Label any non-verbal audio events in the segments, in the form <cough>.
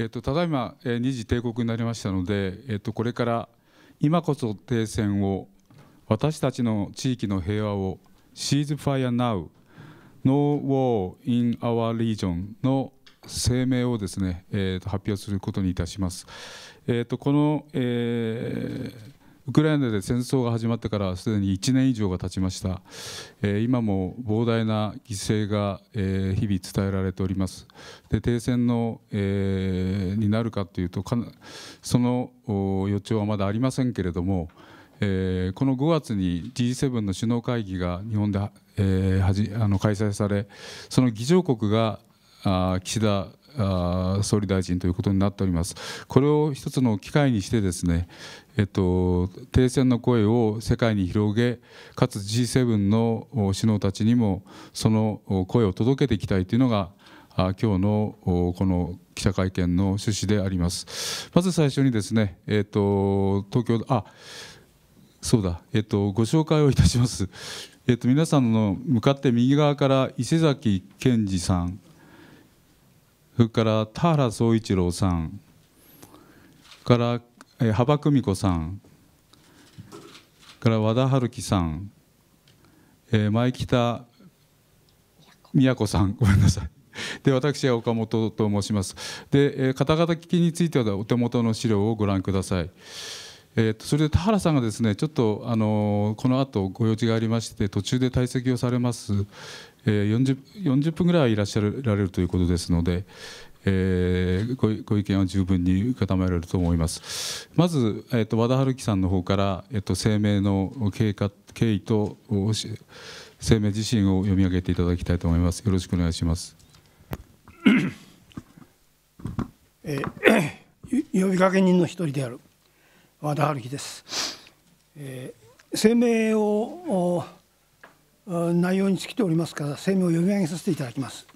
えっと、ただいま、え二次帝国になりましたので、えっと、これから今こそ停戦を私たちの地域の平和をシーズファイアナウ」「Now No w ン・ア in Our Region の声明をですね、えーと、と発表することにいたします。えー、とこの、えーウクライナで戦争が始まってからすでに1年以上が経ちました、えー、今も膨大な犠牲が、えー、日々伝えられておりますで停戦の、えー、になるかというとその予兆はまだありませんけれども、えー、この5月に G7 の首脳会議が日本で、えー、はじあの開催されその議長国があ岸田総理大臣ということになっております。これを一つの機会にしてですね、えっと、停戦の声を世界に広げ、かつ G7 の首脳たちにもその声を届けていきたいというのが、今日のこの記者会見の趣旨であります。まず最初にですね、えっと、東京、あそうだ、えっと、ご紹介をいたします。えっと、皆さんの向かって右側から伊勢崎健二さん、それから田原総一郎さんから幅久美子さんから和田春樹さん、えー、前北宮子さんごめんなさいで私は岡本と申しますで、えー、方々聞きについてはお手元の資料をご覧ください、えーと、それで田原さんがですねちょっと、あのー、この後ご用事がありまして途中で退席をされます、えー、40, 40分ぐらいいらっしゃられるということですので、えー、ごご意見は十分に固められると思いますまず、えーと、和田春樹さんの方から、えーと、声明の経過経緯と声明自身を読み上げていただきたいと思いますよろしくお願いします、えー、呼びかけ人の一人である和田春樹です、えー、声明を内容に尽きておりますから声明を読み上げさせていただきます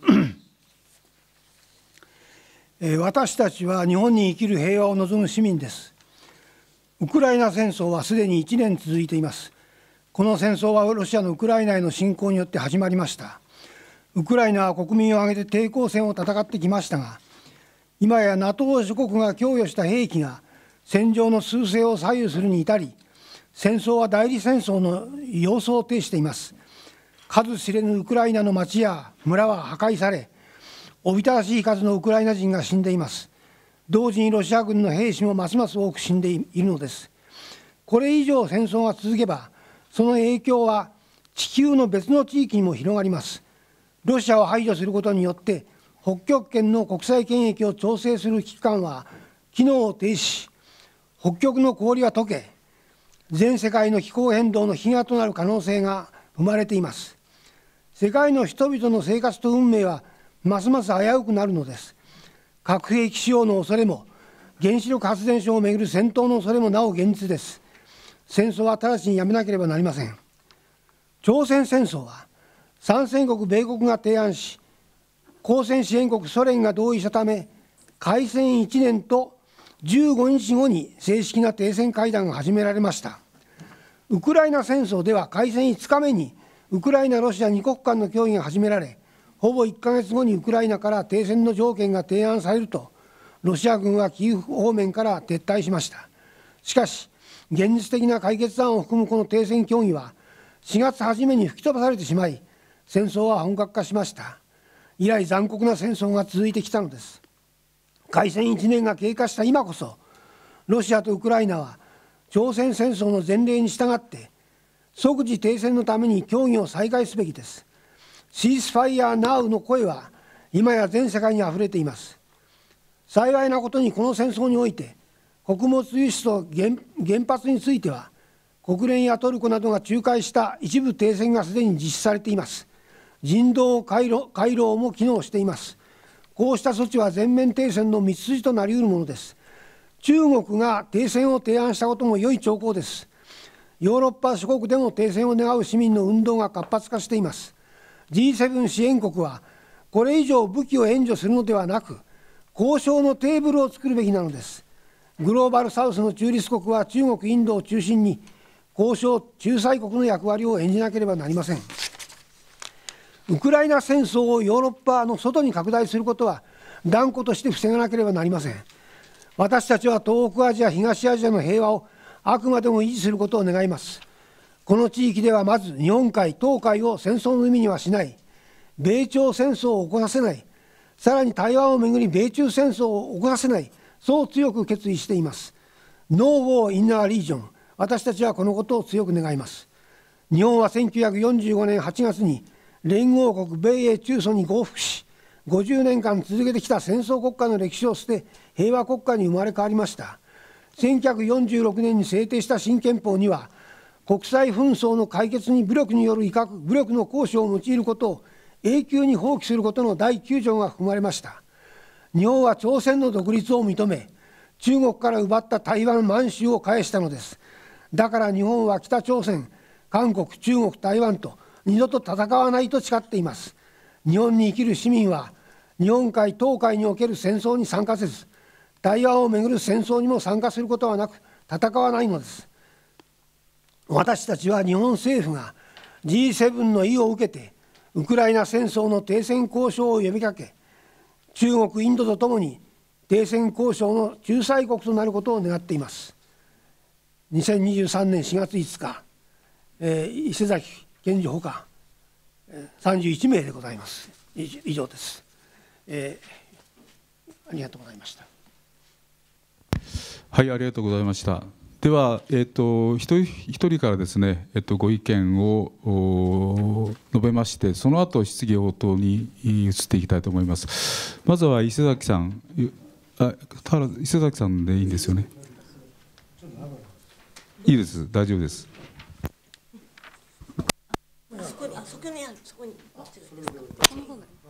私たちは日本に生きる平和を望む市民ですウクライナ戦争はすでに1年続いていますこの戦争はロシアのウクライナへの侵攻によって始まりましたウクライナは国民を挙げて抵抗戦を戦ってきましたが今や NATO 諸国が供与した兵器が戦場の趨勢を左右するに至り戦争は代理戦争の様相を呈しています数知れぬウクライナの町や村は破壊され、おびただしい数のウクライナ人が死んでいます。同時にロシア軍の兵士もますます多く死んでいるのです。これ以上戦争が続けば、その影響は地球の別の地域にも広がります。ロシアを排除することによって、北極圏の国際権益を調整する機関は機能を停止北極の氷は溶け、全世界の気候変動の悲願となる可能性が生まれています。世界の人々の生活と運命はますます危うくなるのです核兵器使用の恐れも原子力発電所をめぐる戦闘の恐れもなお現実です戦争は直ちにやめなければなりません朝鮮戦争は参戦国米国が提案し交戦支援国ソ連が同意したため開戦1年と15日後に正式な停戦会談が始められましたウクライナ戦争では開戦5日目にウクライナ、ロシア2国間の協議が始められ、ほぼ1ヶ月後にウクライナから停戦の条件が提案されると、ロシア軍はキーウ方面から撤退しました。しかし、現実的な解決案を含むこの停戦協議は、4月初めに吹き飛ばされてしまい、戦争は本格化しました。以来、残酷な戦争が続いてきたのです。開戦1年が経過した今こそ、ロシアとウクライナは朝鮮戦争の前例に従って即時停戦のために協議を再開すべきですシースファイアナウの声は今や全世界にあふれています幸いなことにこの戦争において穀物輸出と原発については国連やトルコなどが仲介した一部停戦がすでに実施されています人道回廊回廊も機能していますこうした措置は全面停戦の道筋となりうるものです中国が停戦を提案したことも良い兆候ですヨーロッパ諸国での停戦を願う市民の運動が活発化しています G7 支援国はこれ以上武器を援助するのではなく交渉のテーブルを作るべきなのですグローバルサウスの中立国は中国インドを中心に交渉仲裁国の役割を演じなければなりませんウクライナ戦争をヨーロッパの外に拡大することは断固として防がなければなりません私たちは東北アジア東アジアの平和をあくまでも維持することを願いますこの地域ではまず日本海東海を戦争の海にはしない米朝戦争を起こらせないさらに台湾をめぐり米中戦争を起こさせないそう強く決意していますノー war in our r e g 私たちはこのことを強く願います日本は1945年8月に連合国米英中ソに合服し50年間続けてきた戦争国家の歴史を捨て平和国家に生まれ変わりました1946年に制定した新憲法には、国際紛争の解決に武力による威嚇、武力の行使を用いることを永久に放棄することの第9条が含まれました。日本は朝鮮の独立を認め、中国から奪った台湾、満州を返したのです。だから日本は北朝鮮、韓国、中国、台湾と二度と戦わないと誓っています。日本に生きる市民は、日本海、東海における戦争に参加せず、対話をめぐる戦争にも参加することはなく戦わないのです私たちは日本政府が G7 の意を受けてウクライナ戦争の停戦交渉を呼びかけ中国インドとともに停戦交渉の仲裁国となることを願っています2023年4月5日、えー、伊勢崎検事ほか31名でございます以上です、えー、ありがとうございましたはいありがとうございましたでは、えーと、一人一人からですね、えーと、ご意見を述べましてその後質疑応答に移っていきたいと思いますまずは伊勢崎さんあ伊勢崎さんでいいんですよねいいです大丈夫ですそこにあそこにあそこに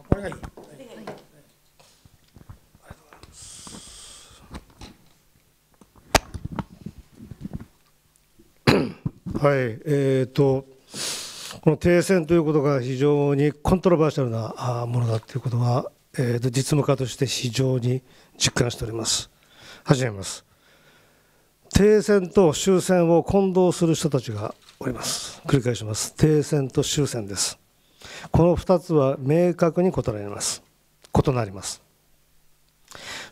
これがいいはい、えーと、この停戦ということが非常にコントロバーシャルなものだということは、えー、と実務家として非常に実感しております。始めます。停戦と終戦を混同する人たちがおります。繰り返します。停戦と終戦です。この2つは明確に異なります。異なります。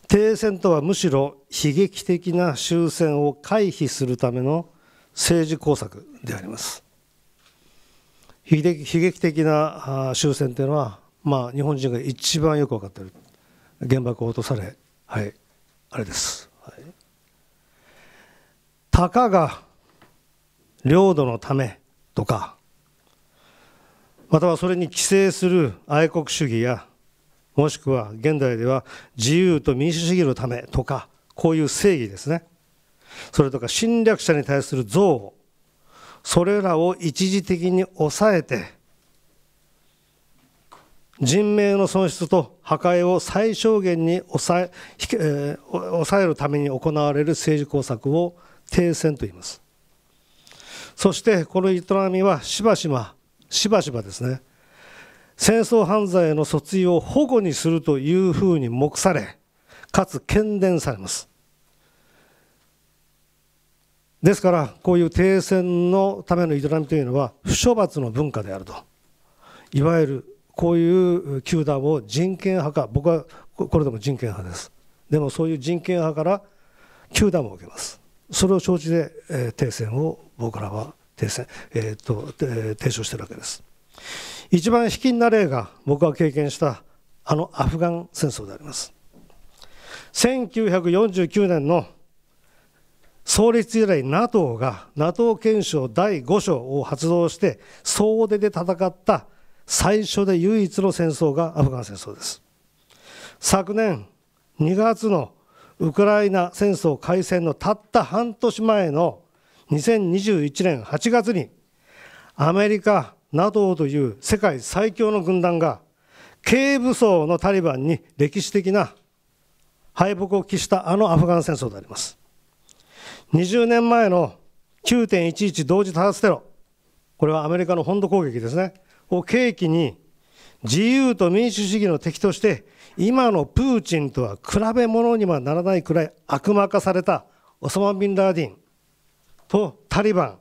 停戦とはむしろ悲劇的な終戦を回避するための政治工作であります悲劇的な終戦というのは、まあ、日本人が一番よく分かっている原爆を落とされ、はい、あれです、はい、たかが領土のためとかまたはそれに寄生する愛国主義やもしくは現代では自由と民主主義のためとかこういう正義ですねそれとか侵略者に対する憎悪それらを一時的に抑えて人命の損失と破壊を最小限に抑え,、抑えるために行われる政治工作を停戦と言いますそしてこの営みはしばしばしばしばですね戦争犯罪の訴追を保護にするというふうに目されかつ喧伝されますですからこういう停戦のための営みというのは不処罰の文化であるといわゆるこういう球団を人権派か僕はこれでも人権派ですでもそういう人権派から球団を受けますそれを承知で、えー、停戦を僕らは停戦、えー、っとえー、提唱しているわけです一番卑近な例が僕が経験したあのアフガン戦争であります1949年の創立以来 NATO が NATO 憲章第5章を発動して総出で戦った最初で唯一の戦争がアフガン戦争です昨年2月のウクライナ戦争開戦のたった半年前の2021年8月にアメリカ NATO という世界最強の軍団が軽武装のタリバンに歴史的な敗北を喫したあのアフガン戦争であります20年前の9.11同時多発テロ、これはアメリカの本土攻撃ですね、を契機に、自由と民主主義の敵として、今のプーチンとは比べ物にはならないくらい悪魔化されたオサマ・ビン・ラーディンとタリバ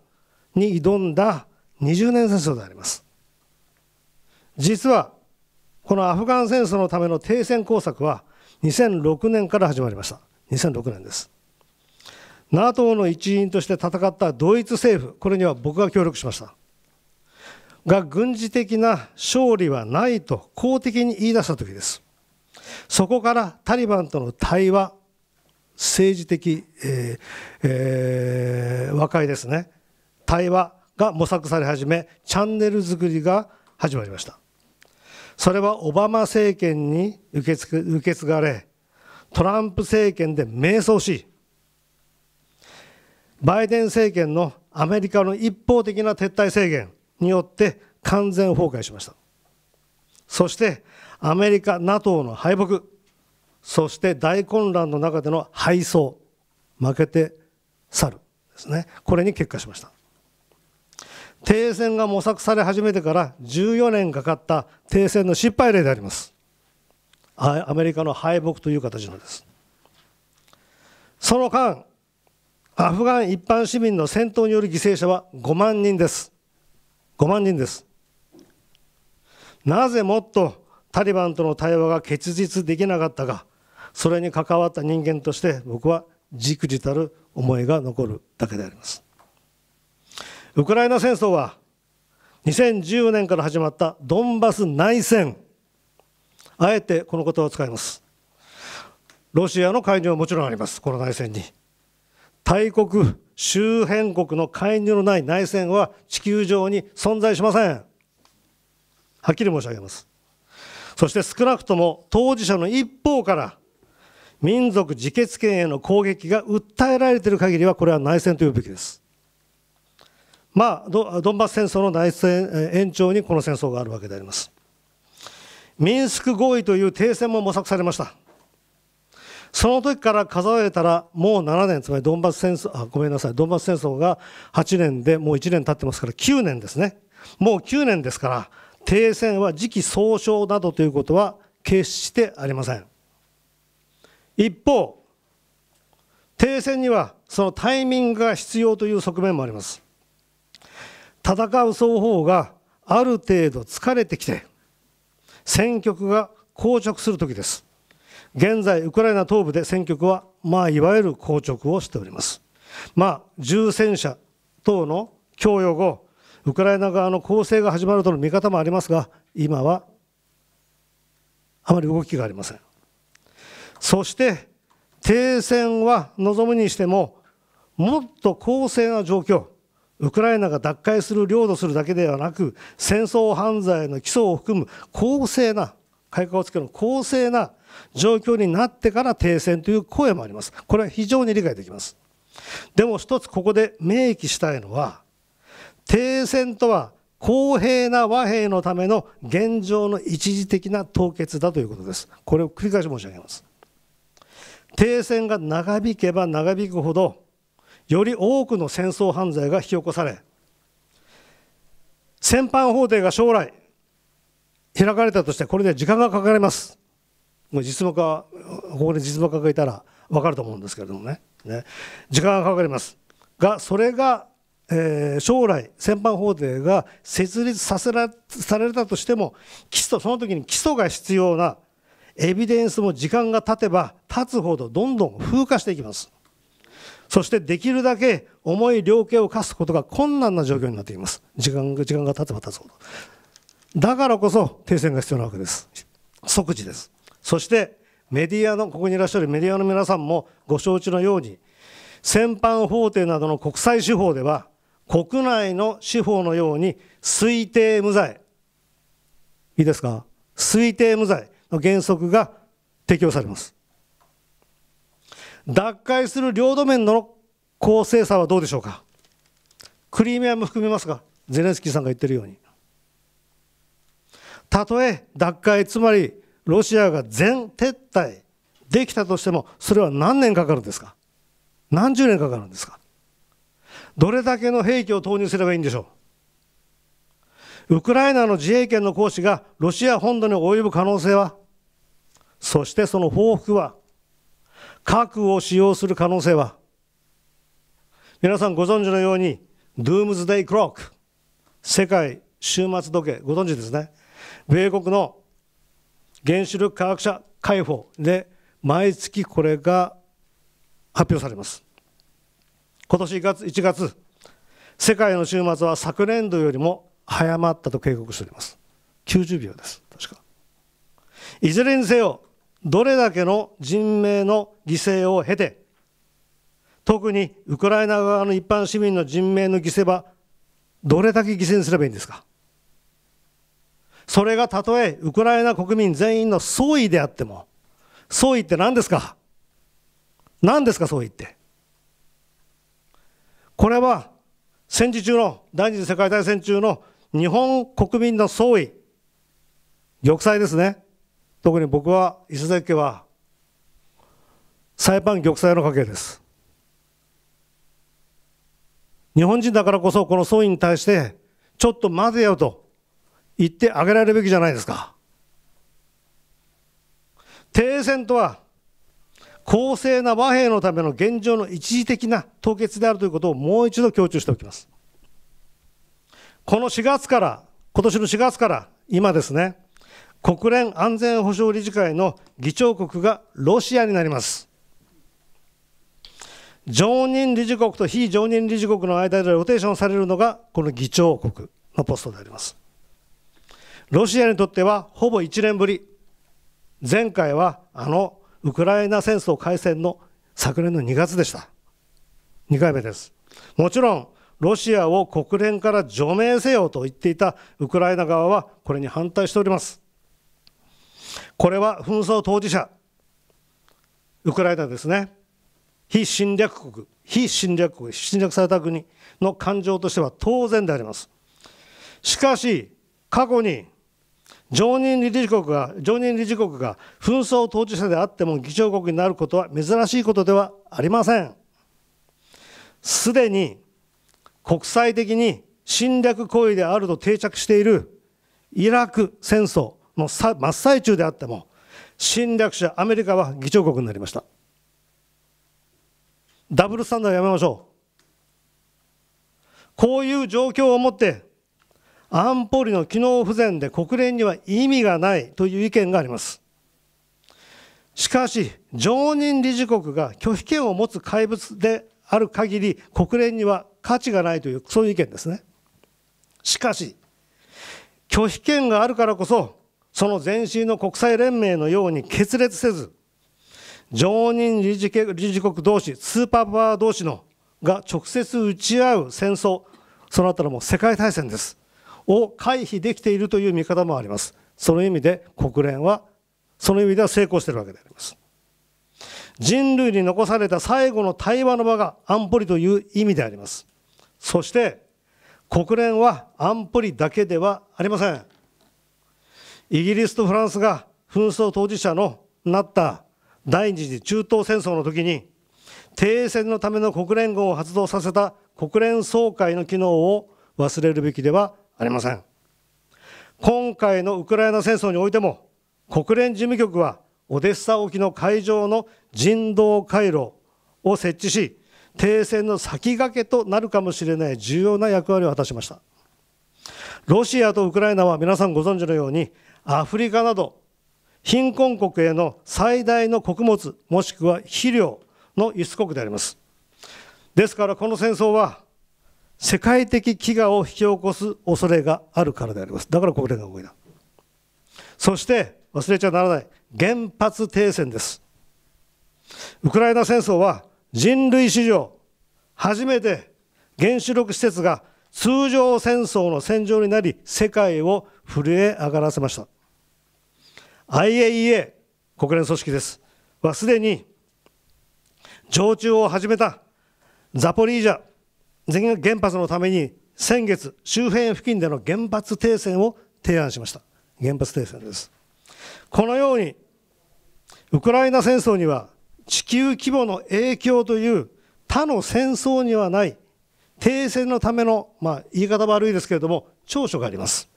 ンに挑んだ20年戦争であります。実は、このアフガン戦争のための停戦工作は2006年から始まりました。2006年です。NATO の一員として戦ったドイツ政府、これには僕が協力しました。が、軍事的な勝利はないと公的に言い出した時です。そこからタリバンとの対話、政治的、えーえー、和解ですね、対話が模索され始め、チャンネル作りが始まりました。それはオバマ政権に受け継がれ、トランプ政権で迷走し、バイデン政権のアメリカの一方的な撤退制限によって完全崩壊しましたそしてアメリカ NATO の敗北そして大混乱の中での敗走負けて去るですねこれに結果しました停戦が模索され始めてから14年かかった停戦の失敗例でありますアメリカの敗北という形なんですその間アフガン一般市民の戦闘による犠牲者は5万人です。5万人です。なぜもっとタリバンとの対話が結実できなかったか、それに関わった人間として僕はじくじたる思いが残るだけであります。ウクライナ戦争は2010年から始まったドンバス内戦。あえてこの言葉を使います。ロシアの介入はもちろんあります、この内戦に。大国、周辺国の介入のない内戦は地球上に存在しません。はっきり申し上げます。そして少なくとも当事者の一方から民族自決権への攻撃が訴えられている限りはこれは内戦というべきです。まあ、ドンバス戦争の内戦延長にこの戦争があるわけであります。ミンスク合意という停戦も模索されました。その時から数えたらもう7年、つまりドンバス戦争、あ、ごめんなさい、ドンバス戦争が8年でもう1年経ってますから9年ですね。もう9年ですから、停戦は時期尚早などということは決してありません。一方、停戦にはそのタイミングが必要という側面もあります。戦う双方がある程度疲れてきて、戦局が硬直する時です。現在、ウクライナ東部で戦局は、まあ、いわゆる硬直をしております。まあ、重戦車等の供与後、ウクライナ側の攻勢が始まるとの見方もありますが、今はあまり動きがありません。そして、停戦は望むにしても、もっと公正な状況、ウクライナが奪回する、領土するだけではなく、戦争犯罪の基礎を含む公正な、改革をつける公正な状況になってから停戦という声もあります。これは非常に理解できます。でも一つここで明記したいのは、停戦とは公平な和平のための現状の一時的な凍結だということです。これを繰り返し申し上げます。停戦が長引けば長引くほど、より多くの戦争犯罪が引き起こされ、戦犯法廷が将来開かれたとして、これで時間がかかります。実務家ここで実務家がいたら分かると思うんですけれどもねね時間がかかりますがそれが、えー、将来戦犯法廷が設立させらされたとしても基礎その時に基礎が必要なエビデンスも時間が経てば経つほどどんどん風化していきますそしてできるだけ重い量刑を課すことが困難な状況になっています時間時間が経てば経つほどだからこそ停戦が必要なわけです即時ですそしてメディアの、ここにいらっしゃるメディアの皆さんもご承知のように、戦犯法廷などの国際司法では、国内の司法のように推定無罪、いいですか、推定無罪の原則が適用されます。脱会する領土面の公正さはどうでしょうか。クリミアも含めますが、ゼレンスキーさんが言ってるように。たとえ脱会、つまりロシアが全撤退できたとしても、それは何年かかるんですか何十年かかるんですかどれだけの兵器を投入すればいいんでしょうウクライナの自衛権の行使がロシア本土に及ぶ可能性はそしてその報復は核を使用する可能性は皆さんご存知のように、ドゥームズデイクロック、世界終末時計、ご存知ですね。米国の原子力科学者解放で毎月これが発表されます今年1月 ,1 月世界の週末は昨年度よりも早まったと警告しております90秒です確かいずれにせよどれだけの人命の犠牲を経て特にウクライナ側の一般市民の人命の犠牲はどれだけ犠牲にすればいいんですかそれがたとえウクライナ国民全員の総意であっても、総意って何ですか何ですか、総意って。これは戦時中の、第二次世界大戦中の日本国民の総意、玉砕ですね。特に僕は、伊勢崎家は、サイパン玉砕の家系です。日本人だからこそ、この総意に対して、ちょっと混ぜようと言ってあげられるべきじゃないですか。停戦とは公正な和平のための現状の一時的な凍結であるということをもう一度強調しておきます。この4月から、今年の4月から、今ですね、国連安全保障理事会の議長国がロシアになります。常任理事国と非常任理事国の間でローテーションされるのが、この議長国のポストであります。ロシアにとってはほぼ1年ぶり、前回はあのウクライナ戦争開戦の昨年の2月でした。2回目です。もちろん、ロシアを国連から除名せよと言っていたウクライナ側はこれに反対しております。これは紛争当事者、ウクライナですね、非侵略国、非侵略国、侵略された国の感情としては当然であります。しかし、過去に常任理事国が、常任理事国が紛争当事者であっても議長国になることは珍しいことではありません。すでに国際的に侵略行為であると定着しているイラク戦争の真っ最中であっても、侵略者アメリカは議長国になりました。ダブルスタンダードやめましょう。こういう状況をもって安保理の機能不全で国連には意味がないという意見がありますしかし常任理事国が拒否権を持つ怪物である限り国連には価値がないというそういう意見ですねしかし拒否権があるからこそその前身の国際連盟のように決裂せず常任理事国同士スーパーパワー同士のが直接打ち合う戦争そのあたりも世界大戦ですを回避できているという見方もあります。その意味で国連は、その意味では成功しているわけであります。人類に残された最後の対話の場が安保理という意味であります。そして、国連は安保理だけではありません。イギリスとフランスが紛争当事者のなった第二次中東戦争の時に、停戦のための国連軍を発動させた国連総会の機能を忘れるべきではありません。今回のウクライナ戦争においても、国連事務局はオデッサ沖の海上の人道回廊を設置し、停戦の先駆けとなるかもしれない重要な役割を果たしました。ロシアとウクライナは皆さんご存知のように、アフリカなど貧困国への最大の穀物、もしくは肥料の輸出国であります。ですからこの戦争は世界的飢餓を引き起こす恐れがあるからであります。だから国連が動いた。そして忘れちゃならない原発停戦です。ウクライナ戦争は人類史上初めて原子力施設が通常戦争の戦場になり世界を震え上がらせました。IAEA 国連組織ですはすでに常駐を始めたザポリージャ原発のために先月、周辺付近での原発停戦を提案しました。原発停戦です。このように、ウクライナ戦争には地球規模の影響という他の戦争にはない停戦のための、まあ、言い方悪いですけれども長所があります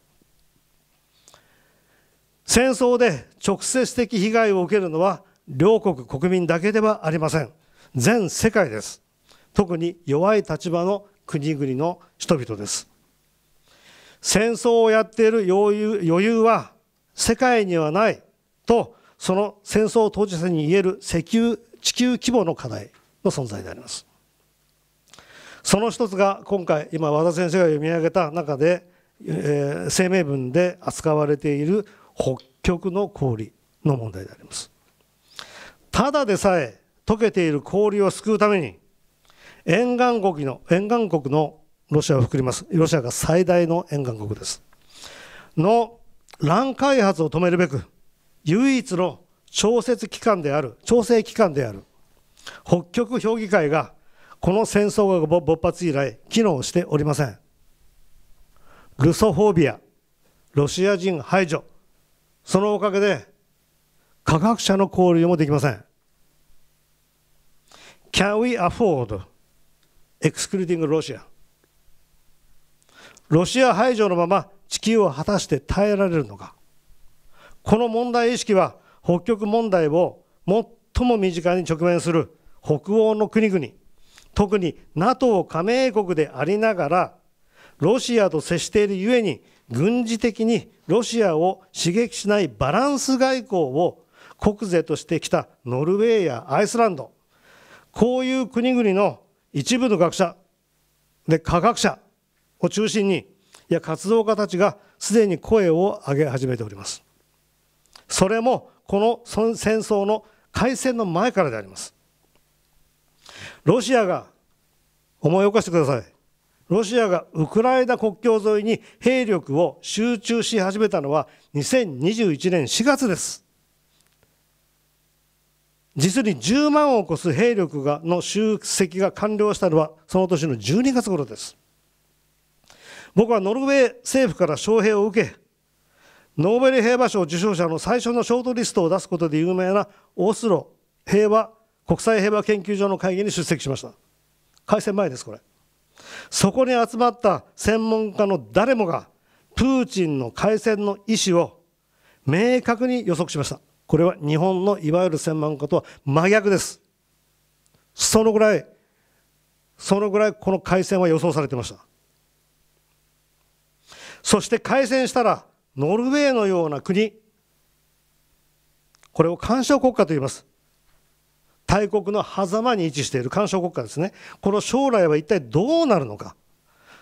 戦争で直接的被害を受けるのは両国国民だけではありません全世界です特に弱い立場の国々の人々です戦争をやっている余裕は世界にはないとその戦争当事者に言える石油地球規模の課題の存在でありますその一つが今回今和田先生が読み上げた中で、えー、声明文で扱われている北極の氷の問題でありますただでさえ溶けている氷を救うために沿岸国の沿岸国のロシアを含みますロシアが最大の沿岸国ですの乱開発を止めるべく唯一の調節機関である調整機関である北極評議会がこの戦争が勃発以来機能しておりませんルソフォービアロシア人排除そのおかげで科学者の交流もできません Can we afford excluding ロシア。ロシア排除のまま地球を果たして耐えられるのか。この問題意識は北極問題を最も身近に直面する北欧の国々、特に NATO 加盟国でありながら、ロシアと接しているゆえに軍事的にロシアを刺激しないバランス外交を国是としてきたノルウェーやアイスランド、こういう国々の一部の学者で科学者を中心にいや活動家たちがすでに声を上げ始めておりますそれもこの戦争の開戦の前からでありますロシアが思い起こしてくださいロシアがウクライナ国境沿いに兵力を集中し始めたのは2021年4月です実に10万を超す兵力がの集積が完了したのはその年の12月頃です僕はノルウェー政府から招聘を受けノーベル平和賞受賞者の最初のショートリストを出すことで有名なオスロ平和国際平和研究所の会議に出席しました開戦前ですこれそこに集まった専門家の誰もがプーチンの開戦の意思を明確に予測しましたこれは日本のいわゆる専門家とは真逆です。そのぐらい、そのぐらいこの海戦は予想されてました。そして海戦したら、ノルウェーのような国、これを干渉国家と言います。大国の狭間に位置している干渉国家ですね。この将来は一体どうなるのか。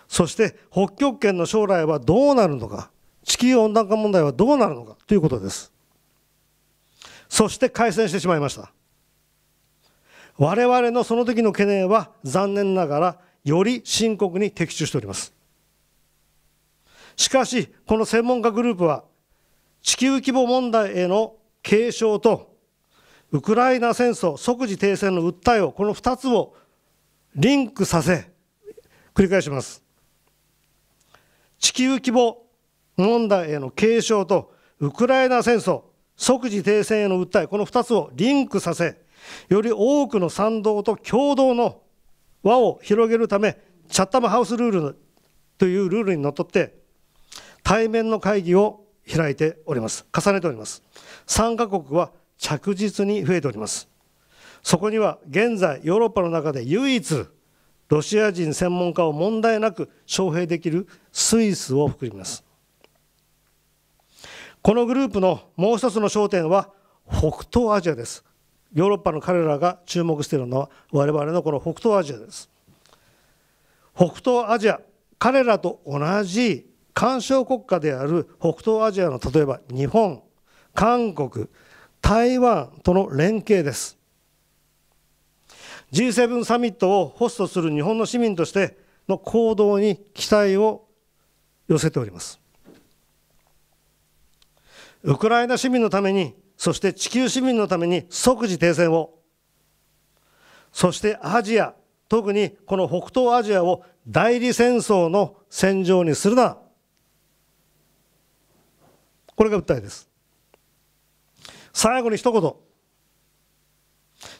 そして北極圏の将来はどうなるのか。地球温暖化問題はどうなるのかということです。そして開戦してしまいました我々のその時の懸念は残念ながらより深刻に的中しておりますしかしこの専門家グループは地球規模問題への警鐘とウクライナ戦争即時停戦の訴えをこの2つをリンクさせ繰り返します地球規模問題への継承とウクライナ戦争即時停戦への訴え、この二つをリンクさせ、より多くの賛同と共同の輪を広げるため、チャッタムハウスルールというルールにのっとって、対面の会議を開いております。重ねております。参加国は着実に増えております。そこには現在、ヨーロッパの中で唯一、ロシア人専門家を問題なく招聘できるスイスを含みます。このグループのもう一つの焦点は北東アジアです。ヨーロッパの彼らが注目しているのは我々のこの北東アジアです。北東アジア、彼らと同じ干渉国家である北東アジアの例えば日本、韓国、台湾との連携です。G7 サミットをホストする日本の市民としての行動に期待を寄せております。ウクライナ市民のために、そして地球市民のために即時停戦を、そしてアジア、特にこの北東アジアを代理戦争の戦場にするな。これが訴えです。最後に一言。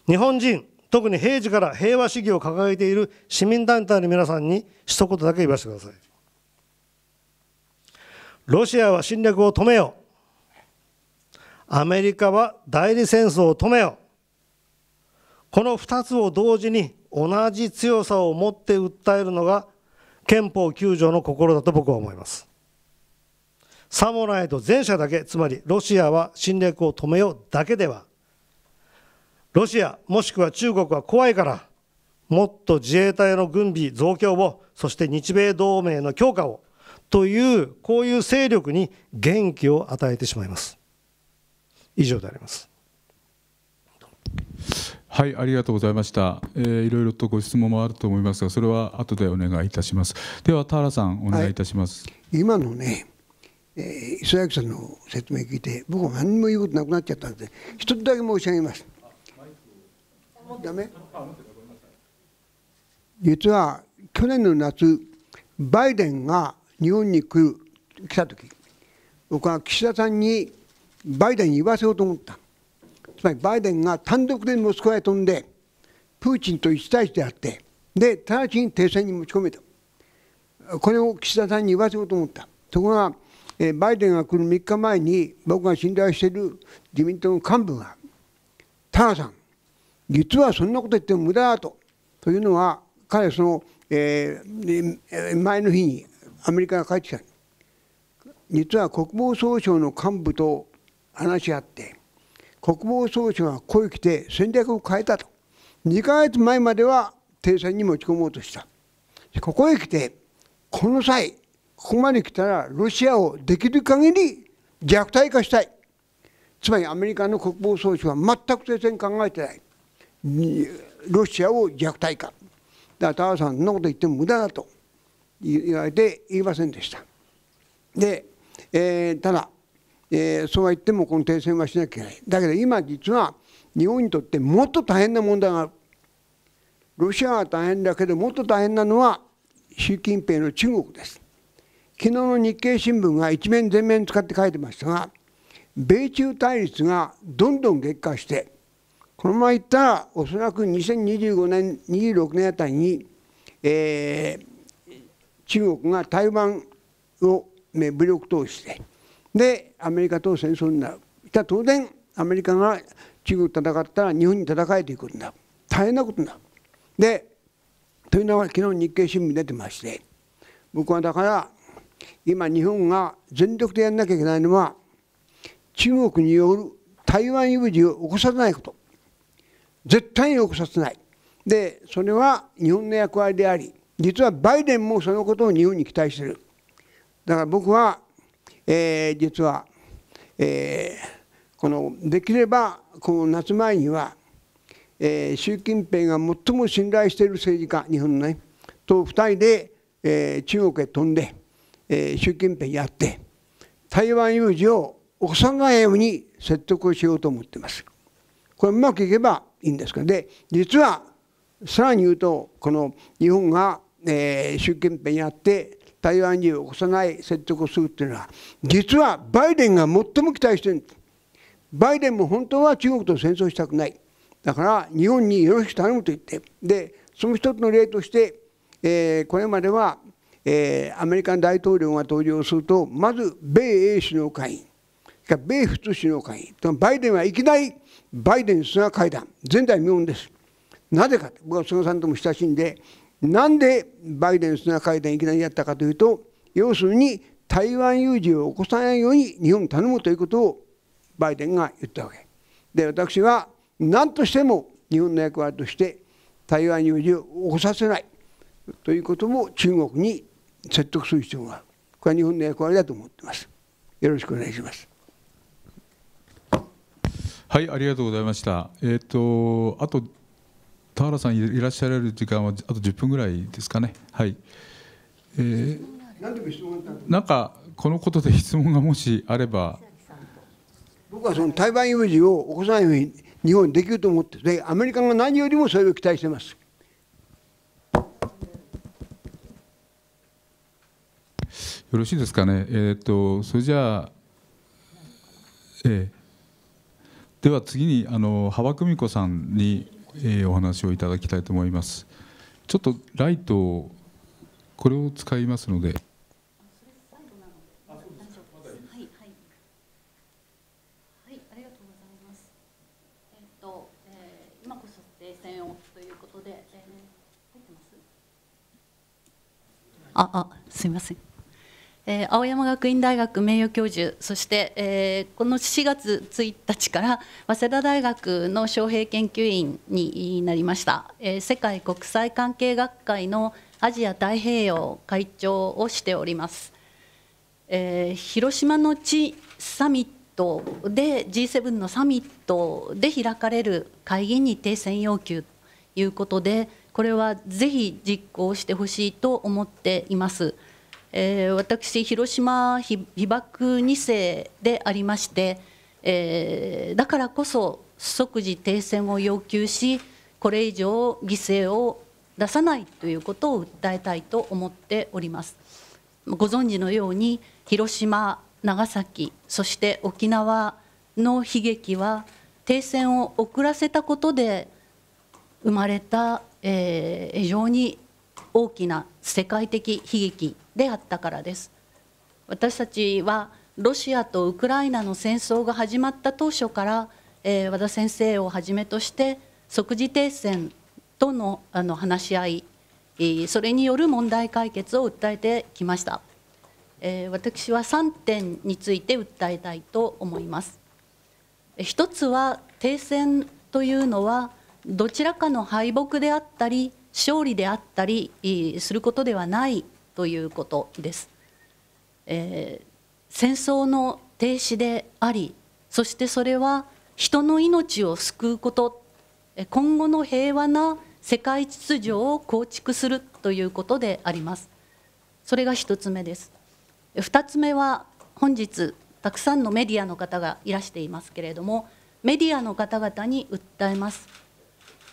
日本人、特に平時から平和主義を掲げている市民団体の皆さんに一言だけ言わせてください。ロシアは侵略を止めよう。アメリカは代理戦争を止めよこの2つを同時に同じ強さを持って訴えるのが憲法9条の心だと僕は思いますサモライと前者だけつまりロシアは侵略を止めようだけではロシアもしくは中国は怖いからもっと自衛隊の軍備増強をそして日米同盟の強化をというこういう勢力に元気を与えてしまいます以上であります。はい、ありがとうございました。えー、いろいろとご質問もあると思いますが、それは後でお願いいたします。では田原さんお願いいたします。はい、今のね、えー、磯崎さんの説明聞いて、僕は何も言うことなくなっちゃったんで、一つだけ申し上げます。ダメ？実は去年の夏、バイデンが日本に来る来た時、僕は岸田さんにバイデンに言わせようと思ったつまりバイデンが単独でモスクワへ飛んでプーチンと一対一であってで直ちに停戦に持ち込めたこれを岸田さんに言わせようと思ったところがバイデンが来る3日前に僕が信頼している自民党の幹部が「タナさん実はそんなこと言っても無駄だ」と。というのは彼はその、えー、前の日にアメリカが帰ってきた実は国防総省の幹部と話し合って国防総省がこう来て戦略を変えたと2ヶ月前までは停戦に持ち込もうとしたここへ来てこの際ここまで来たらロシアをできる限り弱体化したいつまりアメリカの国防総省は全く停戦考えてないロシアを弱体化だから田さんそんなこと言っても無駄だと言われて言いませんでしたで、えー、ただえー、そうは言ってもこの停戦はしなきゃいけないだけど今実は日本にとってもっと大変な問題があるロシアは大変だけどもっと大変なのは習近平の中国です昨日の日経新聞が一面全面使って書いてましたが米中対立がどんどん激化してこのままいったらおそらく2025年26年あたりに、えー、中国が台湾を武力投資してでアメリカと戦争になるじゃ当然アメリカが中国と戦ったら日本に戦えということになる大変なことになる。でというのは昨日日経新聞出てまして僕はだから今日本が全力でやんなきゃいけないのは中国による台湾有事を起こさせないこと絶対に起こさせないでそれは日本の役割であり実はバイデンもそのことを日本に期待してるだから僕はえー、実は、えー、このできればこの夏前には、えー、習近平が最も信頼している政治家日本のねと2人で、えー、中国へ飛んで、えー、習近平やって台湾有事を起さないように説得をしようと思ってます。これうまくいけばいいんですけどで実はさらに言うとこの日本が、えー、習近平に会って台湾に起こさない説得をするというのは実はバイデンが最も期待してるんですバイデンも本当は中国と戦争したくないだから日本によろしく頼むと言ってでその一つの例として、えー、これまでは、えー、アメリカの大統領が登場するとまず米英首脳会議米仏首脳会議バイデンはいきなりバイデン菅会談前代未聞ですなぜか僕は菅さんとも親しんでなんでバイデンナー会談いきなりやったかというと要するに台湾有事を起こさないように日本に頼むということをバイデンが言ったわけで私は何としても日本の役割として台湾有事を起こさせないということも中国に説得する必要があるこれは日本の役割だと思ってますよろしくお願いしますはいありがとうございましたえっ、ー、とあと田原さんいらっしゃられる時間はあと10分ぐらいですかね。はい。えー、なんかこのことで質問がもしあれば。僕はその台湾有事を起こさないように日本にできると思ってでアメリカが何よりもそれを期待してます。よろしいですかね。えっ、ー、とそれじゃあ、えー、では次にあの羽場久美子さんに。えお話をいただきたいと思います。ちょっとライトをこれを使いますので。あ、あ、すみません。えー、青山学院大学名誉教授そして、えー、この4月1日から早稲田大学の招聘研究員になりました、えー、世界国際関係学会のアジア太平洋会長をしております、えー、広島の地サミットで G7 のサミットで開かれる会議に停戦要求ということでこれはぜひ実行してほしいと思っています。えー、私広島被爆2世でありまして、えー、だからこそ即時停戦を要求しこれ以上犠牲を出さないということを訴えたいと思っておりますご存知のように広島長崎そして沖縄の悲劇は停戦を遅らせたことで生まれた、えー、非常に大きな世界的悲劇であったからです私たちはロシアとウクライナの戦争が始まった当初から、えー、和田先生をはじめとして即時停戦とのあの話し合いそれによる問題解決を訴えてきました、えー、私は3点について訴えたいと思います一つは停戦というのはどちらかの敗北であったり勝利であったりすることではないということです。えー、戦争の停止でありそしてそれは人の命を救うこと今後の平和な世界秩序を構築するということでありますそれが1つ目です2つ目は本日たくさんのメディアの方がいらしていますけれどもメディアの方々に訴えます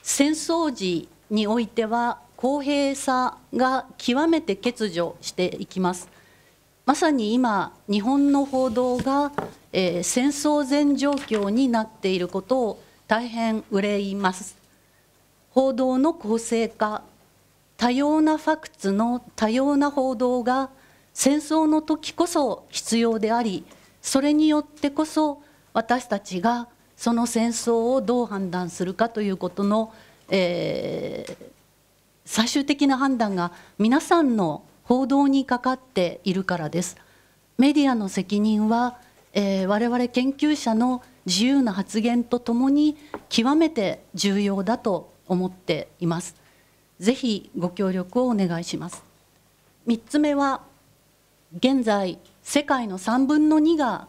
戦争時においては公平さが極めて欠如していきます。まさに今日本の報道が、えー、戦争前状況になっていることを大変憂います。報道の公正化多様なファクツの多様な報道が戦争の時こそ必要でありそれによってこそ私たちがその戦争をどう判断するかということの、えー、最終的な判断が皆さんの報道にかかっているからです。メディアの責任は、えー、我々研究者の自由な発言とともに極めて重要だと思っています。ぜひご協力をお願いします。3つ目は現在世界の3分の2が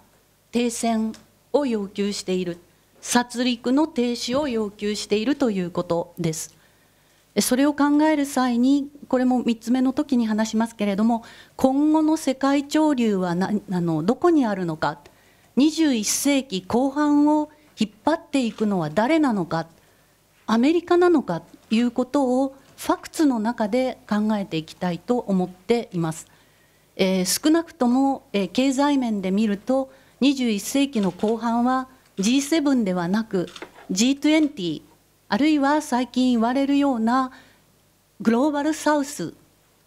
停戦を要求している殺戮の停止を要求しているということです。それを考える際にこれも3つ目の時に話しますけれども今後の世界潮流はなあのどこにあるのか21世紀後半を引っ張っていくのは誰なのかアメリカなのかということをファクツの中で考えていきたいと思っています。えー、少なくとも、えー、経済面で見ると21世紀の後半は G7 ではなく G20 あるいは最近言われるようなグローバルサウス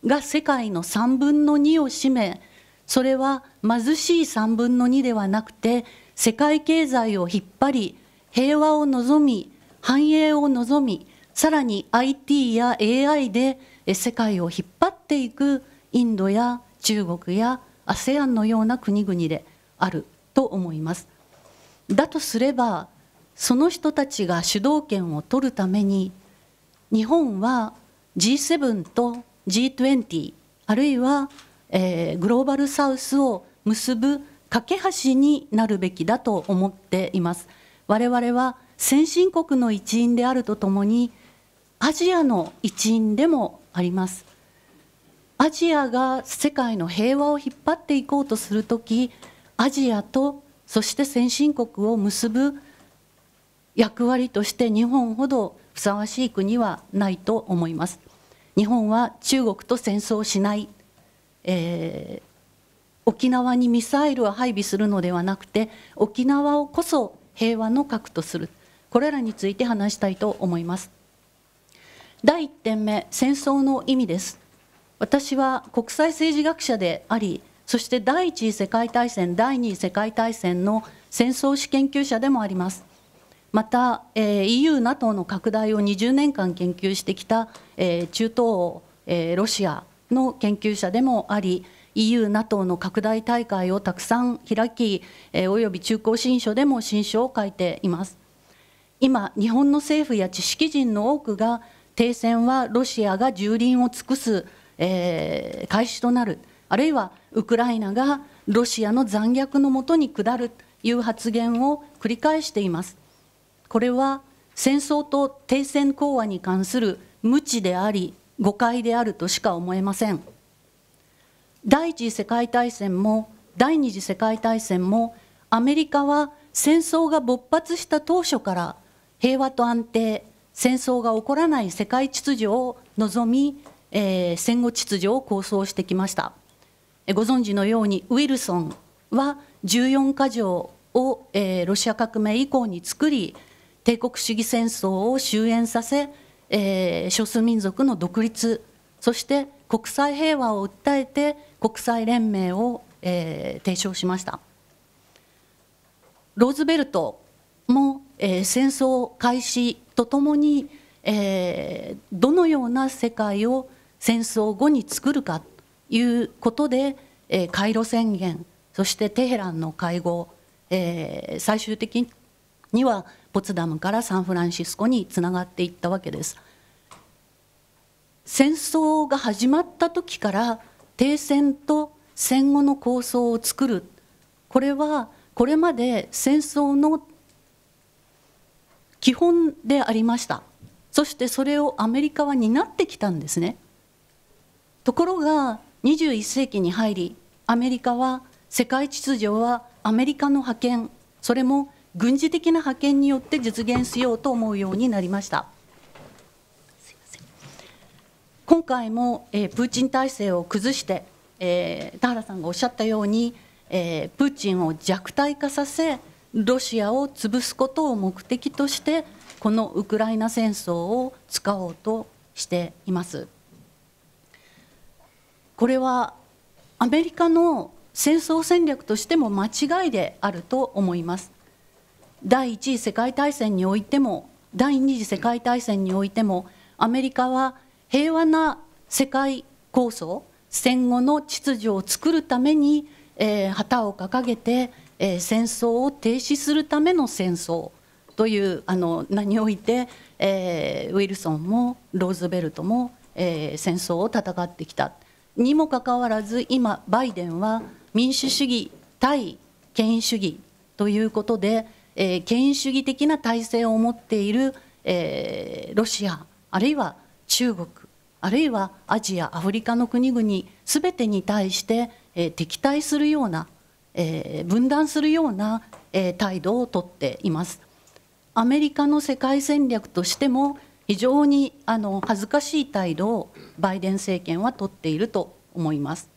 が世界の3分の2を占めそれは貧しい3分の2ではなくて世界経済を引っ張り平和を望み繁栄を望みさらに IT や AI で世界を引っ張っていくインドや中国や ASEAN のような国々であると思います。だとすればその人たちが主導権を取るために日本は G7 と G20 あるいは、えー、グローバルサウスを結ぶ架け橋になるべきだと思っています我々は先進国の一員であるとともにアジアの一員でもありますアジアが世界の平和を引っ張っていこうとする時アジアとそして先進国を結ぶ役割として日本ほどふさわしい国はないと思います。日本は中国と戦争しない、えー、沖縄にミサイルを配備するのではなくて沖縄をこそ平和の核とするこれらについて話したいと思います第1点目戦争の意味です私は国際政治学者でありそして第一次世界大戦第二次世界大戦の戦争史研究者でもありますまた、えー、EU、NATO の拡大を20年間研究してきた、えー、中東えー、ロシアの研究者でもあり EU、NATO の拡大大会をたくさん開き、えー、および中高新書でも新書を書いています今日本の政府や知識人の多くが停戦はロシアが蹂躙を尽くす、えー、開始となるあるいはウクライナがロシアの残虐のもとに下るという発言を繰り返していますこれは戦争と停戦講和に関する無知であり誤解であるとしか思えません第一次世界大戦も第二次世界大戦もアメリカは戦争が勃発した当初から平和と安定戦争が起こらない世界秩序を望み、えー、戦後秩序を構想してきましたご存知のようにウィルソンは14か条を、えー、ロシア革命以降に作り帝国主義戦争を終焉させ、えー、少数民族の独立そして国際平和を訴えて国際連盟を、えー、提唱しましたローズベルトも、えー、戦争開始とともに、えー、どのような世界を戦争後に作るかということで、えー、カイロ宣言そしてテヘランの会合、えー、最終的にはポツダムからサンフランシスコにつながっていったわけです戦争が始まった時から停戦と戦後の構想を作るこれはこれまで戦争の基本でありましたそしてそれをアメリカは担ってきたんですねところが21世紀に入りアメリカは世界秩序はアメリカの覇権それも軍事的な派遣によって実現しようと思うようになりました。今回も、えー、プーチン体制を崩して、えー、田原さんがおっしゃったように、えー、プーチンを弱体化させロシアを潰すことを目的としてこのウクライナ戦争を使おうとしています。これはアメリカの戦争戦略としても間違いであると思います。第1次世界大戦においても第2次世界大戦においてもアメリカは平和な世界構想戦後の秩序を作るために、えー、旗を掲げて、えー、戦争を停止するための戦争というあの名において、えー、ウィルソンもローズベルトも、えー、戦争を戦ってきたにもかかわらず今バイデンは民主主義対権威主義ということでえー、権威主義的な体制を持っている、えー、ロシアあるいは中国あるいはアジアアフリカの国々全てに対して、えー、敵対するような、えー、分断するような、えー、態度をとっています。アメリカの世界戦略としても非常にあの恥ずかしい態度をバイデン政権はとっていると思います。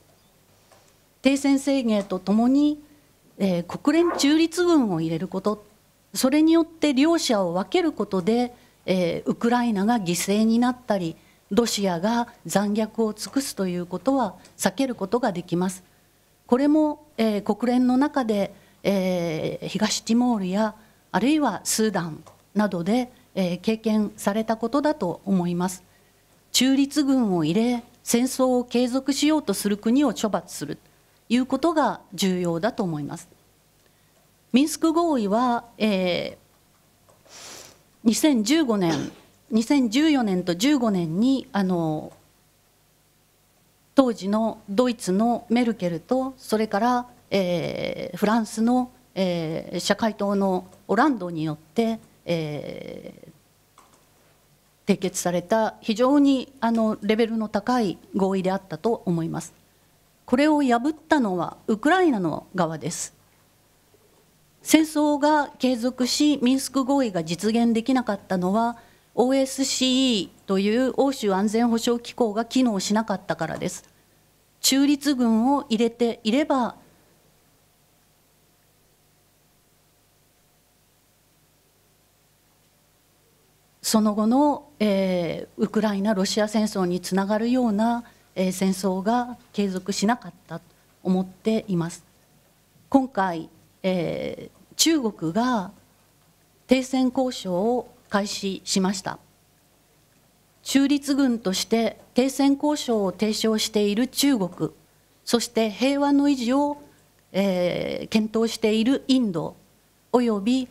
停戦制限とともにえー、国連中立軍を入れることそれによって両者を分けることで、えー、ウクライナが犠牲になったりロシアが残虐を尽くすということは避けることができます。これも、えー、国連の中で、えー、東ティモールやあるいはスーダンなどで、えー、経験されたことだと思います。中立軍を入れ戦争を継続しようとする国を処罰するいうことが重要だと思います。ミンスク合意は、えー、2015年2014年と15年にあの当時のドイツのメルケルとそれから、えー、フランスの、えー、社会党のオランドによって、えー、締結された非常にあのレベルの高い合意であったと思います。これを破ったのはウクライナの側です戦争が継続しミンスク合意が実現できなかったのは OSCE という欧州安全保障機構が機能しなかったからです中立軍を入れていればその後の、えー、ウクライナ・ロシア戦争につながるようなえー、戦争が継続しなかったと思っています。今回、えー、中国が停戦交渉を開始しました中立軍として停戦交渉を提唱している中国そして平和の維持を、えー、検討しているインドおよび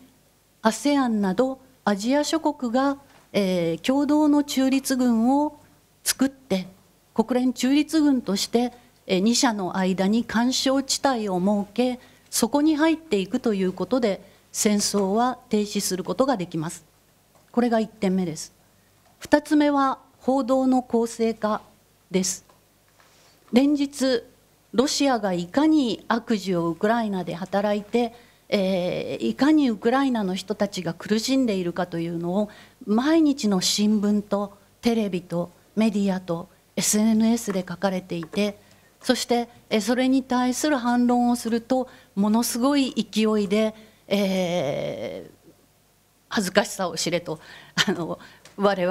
ASEAN などアジア諸国が、えー、共同の中立軍を作って国連中立軍として2者の間に干渉地帯を設けそこに入っていくということで戦争は停止することができますこれが1点目です2つ目は報道の公正化です連日ロシアがいかに悪事をウクライナで働いてえー、いかにウクライナの人たちが苦しんでいるかというのを毎日の新聞とテレビとメディアと SNS で書かれていてそしてそれに対する反論をするとものすごい勢いで、えー、恥ずかしさを知れとあの我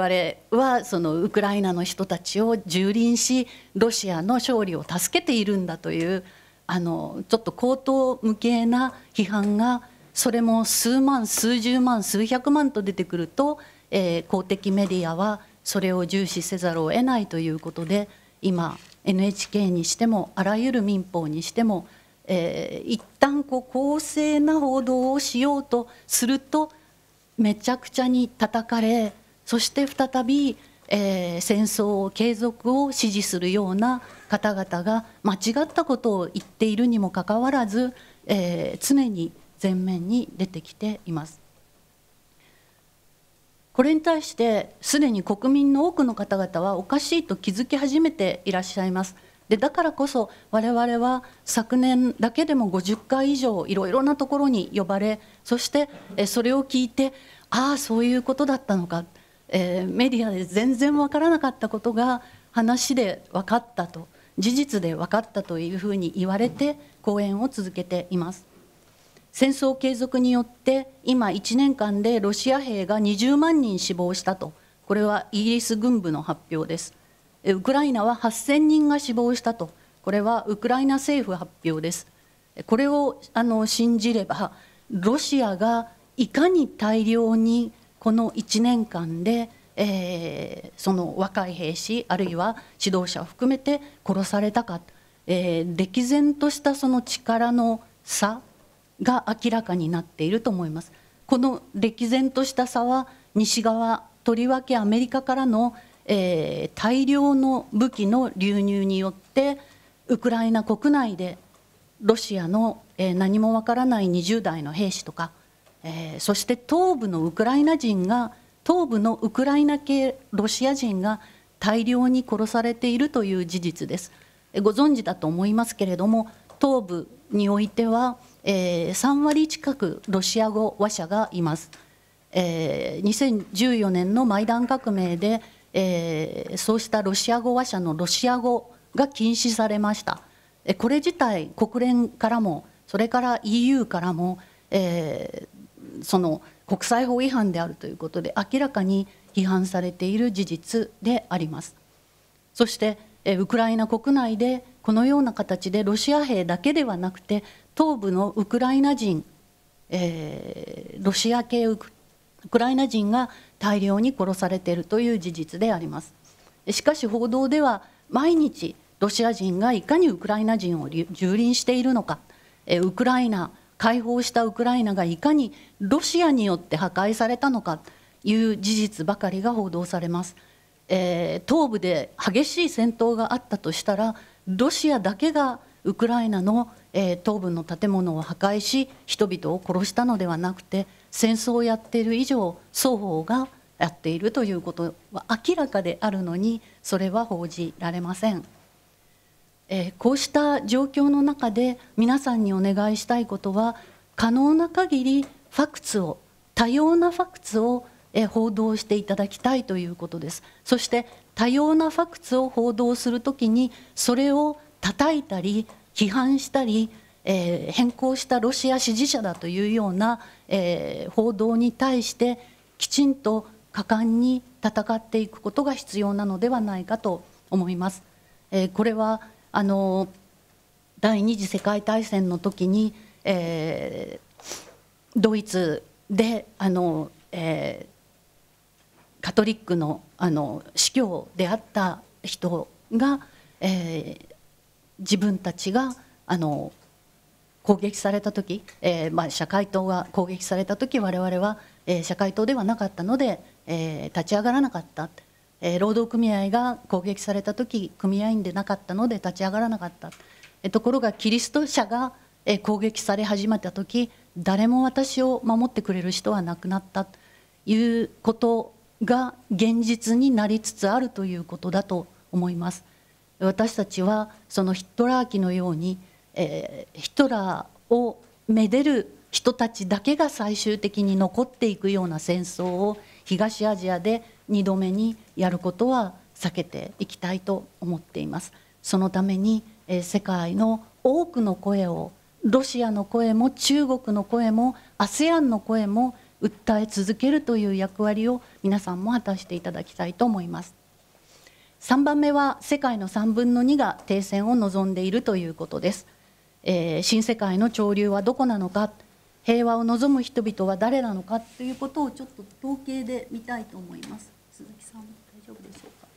々はそのウクライナの人たちを蹂躙しロシアの勝利を助けているんだというあのちょっと口頭無形な批判がそれも数万数十万数百万と出てくると、えー、公的メディアはそれを重視せざるを得ないということで今 NHK にしてもあらゆる民法にしても、えー、一旦こう公正な報道をしようとするとめちゃくちゃに叩かれそして再び、えー、戦争を継続を支持するような方々が間違ったことを言っているにもかかわらず、えー、常に前面に出てきています。これに対してすでに国民の多くの方々はおかしいと気づき始めていらっしゃいます。でだからこそ我々は昨年だけでも50回以上いろいろなところに呼ばれそしてそれを聞いてああそういうことだったのか、えー、メディアで全然分からなかったことが話で分かったと事実で分かったというふうに言われて講演を続けています。戦争継続によって今1年間でロシア兵が20万人死亡したとこれはイギリス軍部の発表ですウクライナは8000人が死亡したとこれはウクライナ政府発表ですこれをあの信じればロシアがいかに大量にこの1年間で、えー、その若い兵士あるいは指導者を含めて殺されたか、えー、歴然としたその力の差が明らかになっていると思います。この歴然とした差は西側とりわけアメリカからの、えー、大量の武器の流入によってウクライナ国内でロシアの、えー、何もわからない20代の兵士とか、えー、そして東部のウクライナ人が東部のウクライナ系ロシア人が大量に殺されているという事実です。ご存知だと思いますけれども東部においてはえー、3割近くロシア語話者がいます。えー、2014年のマイダン革命で、えー、そうしたロシア語話者のロシア語が禁止されました。これ自体国連からもそれから EU からも、えー、その国際法違反であるということで明らかに批判されている事実であります。そしてウクライナ国内でこのような形でロシア兵だけではなくて東部のウクライナ人、えー、ロシア系ウクライナ人が大量に殺されているという事実でありますしかし報道では毎日ロシア人がいかにウクライナ人を蹂躙しているのか、えー、ウクライナ解放したウクライナがいかにロシアによって破壊されたのかいう事実ばかりが報道されます、えー、東部で激しい戦闘があったとしたらロシアだけがウクライナの、えー、東部の建物を破壊し人々を殺したのではなくて戦争をやっている以上双方がやっているということは明らかであるのにそれは報じられません、えー、こうした状況の中で皆さんにお願いしたいことは可能な限りファクツを多様なファクツをえ報道していただきたいということですそして多様なファクツを報道するときにそれを叩いたり批判したり、えー、変更したロシア支持者だというような、えー、報道に対してきちんと果敢に戦っていくことが必要なのではないかと思います。えー、これはあの第二次世界大戦の時に、えー、ドイツであの、えー、カトリックのあの司教であった人が、えー、自分たちがあの攻撃された時、えー、まあ、社会党が攻撃された時我々は、えー、社会党ではなかったので、えー、立ち上がらなかった、え労働組合が攻撃された時組合員でなかったので立ち上がらなかった、えところがキリスト者が、え攻撃され始めた時誰も私を守ってくれる人は亡くなったということが現実になりつつあるということだと思います。私たちはそのヒトラー期のように、えー、ヒトラーをめでる人たちだけが最終的に残っていくような戦争を東アジアで2度目にやることは避けていきたいと思っています。そのために、えー、世界の多くの声をロシアの声も中国の声も ASEAN の声も訴え続けるという役割を皆さんも果たしていただきたいと思います。3番目は世界の3分の2が停戦を望んでいるということです、えー、新世界の潮流はどこなのか平和を望む人々は誰なのかということをちょっと統計で見たいと思います鈴木さん大丈夫でしょうか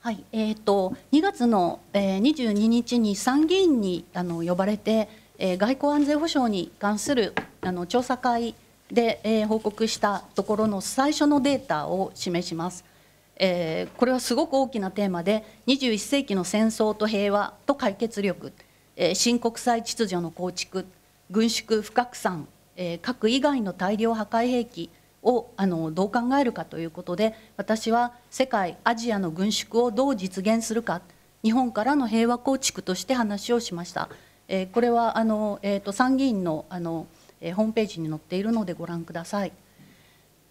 はいえーと、と2月の、えー、22日に参議院にあの呼ばれてえー、外交安全保障に関するあの調査会で、えー、報告したところの最初のデータを示します。えー、これはすごく大きなテーマで21世紀の戦争と平和と解決力、えー、新国際秩序の構築軍縮不拡散、えー、核以外の大量破壊兵器をあのどう考えるかということで私は世界アジアの軍縮をどう実現するか日本からの平和構築として話をしました。えー、これはあの、えーと、参議院のあの、えー、ホームページに載っているのでご覧ください。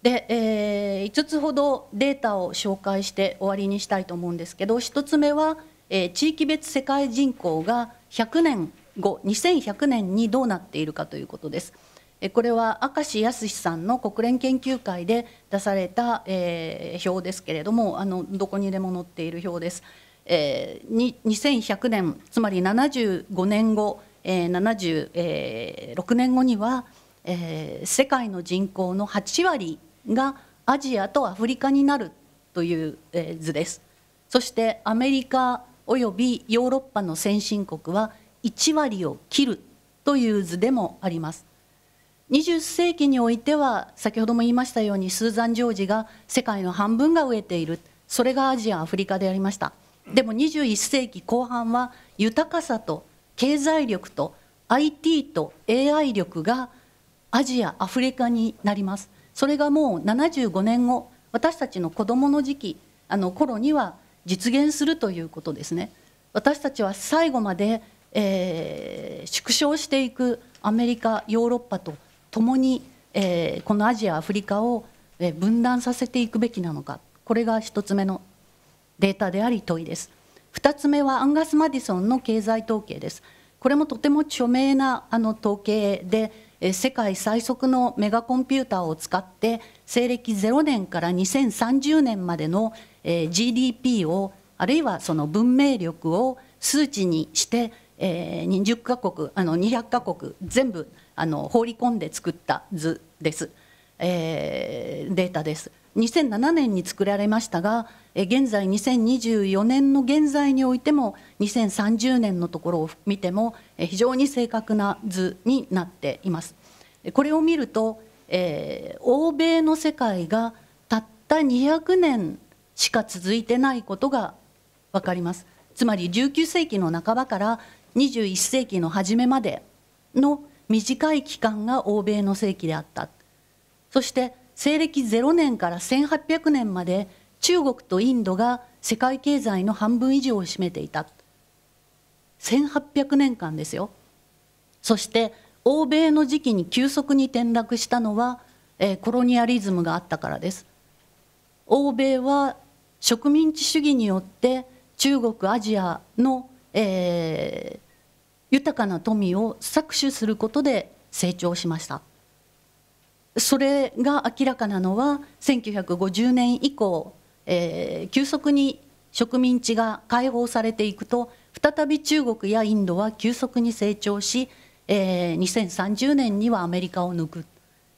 で、えー、5つほどデータを紹介して終わりにしたいと思うんですけど1つ目は、えー、地域別世界人口が100年後2100年にどうなっているかということです。これは明石康さんの国連研究会で出された、えー、表ですけれどもあのどこにでも載っている表です。えー、2100年つまり75年後、えー、76年後には、えー、世界の人口の8割がアジアとアフリカになるという、え図です。そしてアメリカおよびヨーロッパの先進国は1割を切るという図でもあります。20世紀においては先ほども言いましたようにスーザン・ジョージが世界の半分が飢えているそれがアジアアフリカでありましたでも21世紀後半は豊かさと経済力と IT と AI 力がアジアアフリカになりますそれがもう75年後私たちの子どもの時期あの頃には実現するということですね私たちは最後まで、えー、縮小していくアメリカヨーロッパとともに、えー、このアジアアフリカを分断させていくべきなのかこれが1つ目のデータであり問いです。2つ目はアンガス・マディソンの経済統計です。これもとても著名なあの統計で世界最速のメガコンピューターを使って西暦0年から2030年までの GDP をあるいはその文明力を数値にして20カ国あの200カ国全部あの放り込んで作った図です、えー、データです。2007年に作られましたが現在2024年の現在においても2030年のところを見ても非常に正確な図になっています。これを見ると、えー、欧米の世界がたった200年しか続いてないことが分かります。つまり19世紀の半ばから21世紀の初めまでの短い期間が欧米の世紀であった。そして西暦0年から1800年まで中国とインドが世界経済の半分以上を占めていた1800年間ですよそして欧米の時期に急速に転落したのは、えー、コロニアリズムがあったからです欧米は植民地主義によって中国アジアの、えー、豊かな富を搾取することで成長しましたそれが明らかなのは1950年以降えー、急速に植民地が解放されていくと再び中国やインドは急速に成長し、えー、2030年にはアメリカを抜く、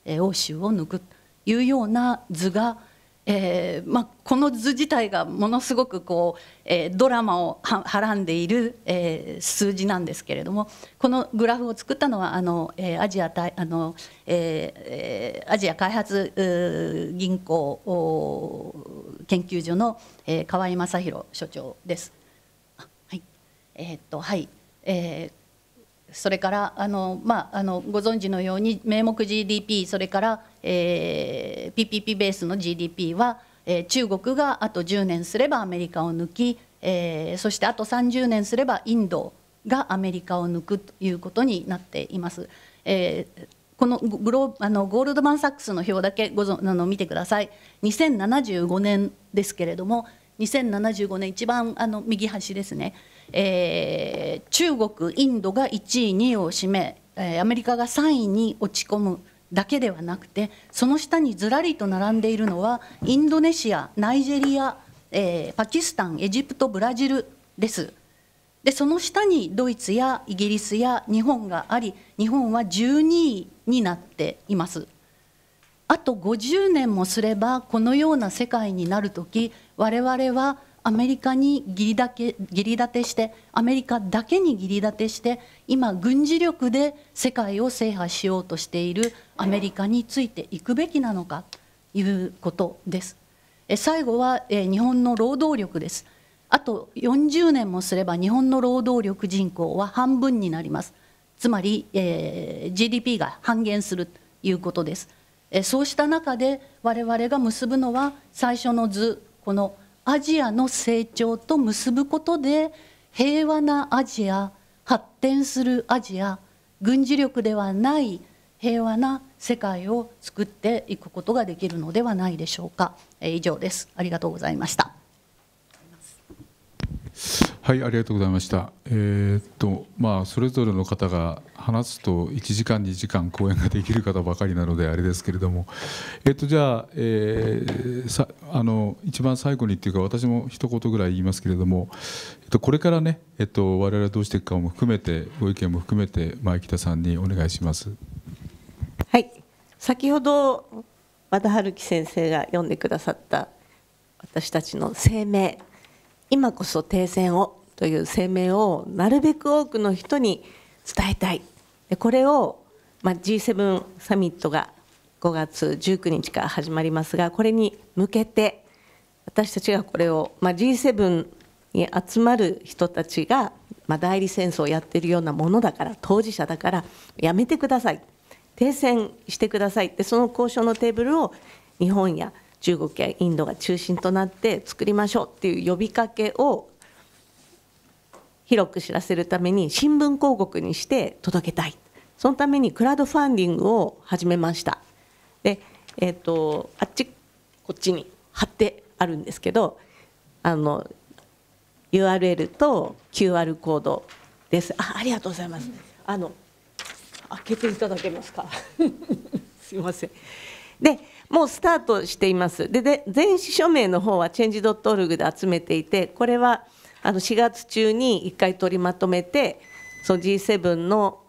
えー、欧州を抜くというような図がえーまあ、この図自体がものすごくこう、えー、ドラマをはらんでいる、えー、数字なんですけれどもこのグラフを作ったのはあの、えー、アジアあの、えー、アジア開発銀行研究所の、えー、河合正弘所長です。はい、えー、っとはい、えー、それからあの、まあ、あのご存知のように名目 GDP それから、えー、PPP ベースの GDP は、えー、中国があと10年すればアメリカを抜き、えー、そしてあと30年すればインドがアメリカを抜くということになっています。えーこのグロあのゴールドマン・サックスの表だけごぞあの見てください2075年ですけれども2075年一番あの右端ですねえー、中国インドが1位2位を占め、えー、アメリカが3位に落ち込むだけではなくてその下にずらりと並んでいるのはインドネシアナイジェリア、えー、パキスタンエジプトブラジルです。でその下にドイツやイギリスや日本があり日本は12位になっています。あと50年もすればこのような世界になる時我々はアメリカに義理だけ義理立てしてアメリカだけに義理立てして今軍事力で世界を制覇しようとしているアメリカについていくべきなのかということです。最後は日本の労働力です。あと40年もすれば日本の労働力人口は半分になります。つまり、えー、GDP が半減するということです。えそうした中で我々が結ぶのは最初の図このアジアの成長と結ぶことで平和なアジア発展するアジア軍事力ではない平和な世界を作っていくことができるのではないでしょうか、えー、以上ですありがとうございましたはいありがとうございました、えー、っとまあ、それぞれの方が話すと1時間、2時間講演ができる方ばかりなのであれですけれども、えー、っとじゃあ,、えー、あの一番最後にというか私も一言ぐらい言いますけれども、えっと、これからね、えっと、我々はどうしていくかも含めてご意見も含めて、前北さんにお願いします。はい先ほど和田春樹先生が読んでくださった私たちの声明今こそ停戦をという声明をなるべく多くの人に伝えたい。でこれを、まあ、G7 サミットが5月19日から始まりますが、これに向けて私たちがこれを、まあ、G7 に集まる人たちが、まあ、代理戦争をやっているようなものだから当事者だからやめてください停戦してくださいって、その交渉のテーブルを日本や中国やインドが中心となって作りましょうっていう呼びかけを広く知らせるために新聞広告にして届けたいそのためにクラウドファンディングを始めましたで、えーと、とあっちこっちに貼ってあるんですけどあの URL と QR コードですあありがとうございますあの開けていただけますか <laughs> すいませんでもうスタートしています。で、で全市署名の方は change.org で集めていて、これはあの4月中に1回取りまとめて、の G7 の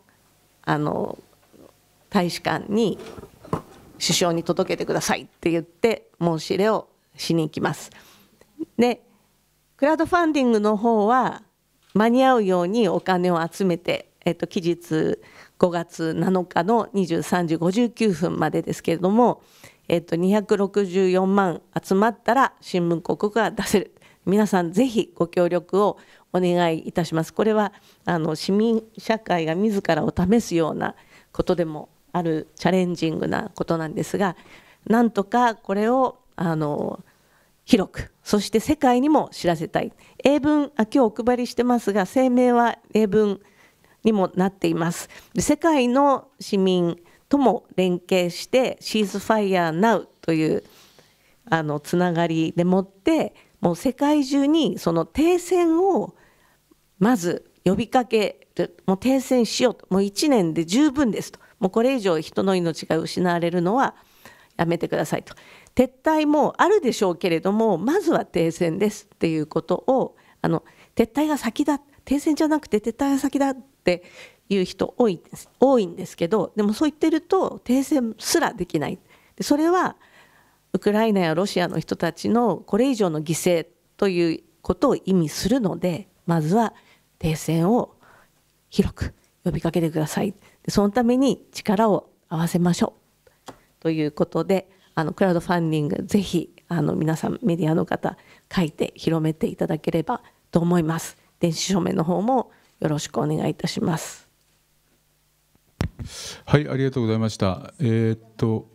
あの大使館に首相に届けてくださいって言って申し入れをしに行きます。でクラウドファンディングの方は間に合うようにお金を集めて、えっと、期日5月7日の23時59分までですけれどもえっと、264万集まったら新聞広告が出せる皆さんぜひご協力をお願いいたしますこれはあの市民社会が自らを試すようなことでもあるチャレンジングなことなんですがなんとかこれをあの広くそして世界にも知らせたい英文あ今日お配りしてますが声明は英文にもなっています世界の市民とも連携して「シーズファイヤーナウというあのつながりでもってもう世界中にその停戦をまず呼びかけるもう停戦しようともう1年で十分ですともうこれ以上人の命が失われるのはやめてくださいと撤退もあるでしょうけれどもまずは停戦ですっていうことをあの撤退が先だ停戦じゃなくて撤退が先だって言う人多いです多いんですけどでもそう言ってると停戦すらできないでそれはウクライナやロシアの人たちのこれ以上の犠牲ということを意味するのでまずは停戦を広く呼びかけてくださいそのために力を合わせましょうということであのクラウドファンディングぜひあの皆さんメディアの方書いて広めていただければと思います電子署名の方もよろしくお願いいたしますはい、ありがとうございました。えー、っと、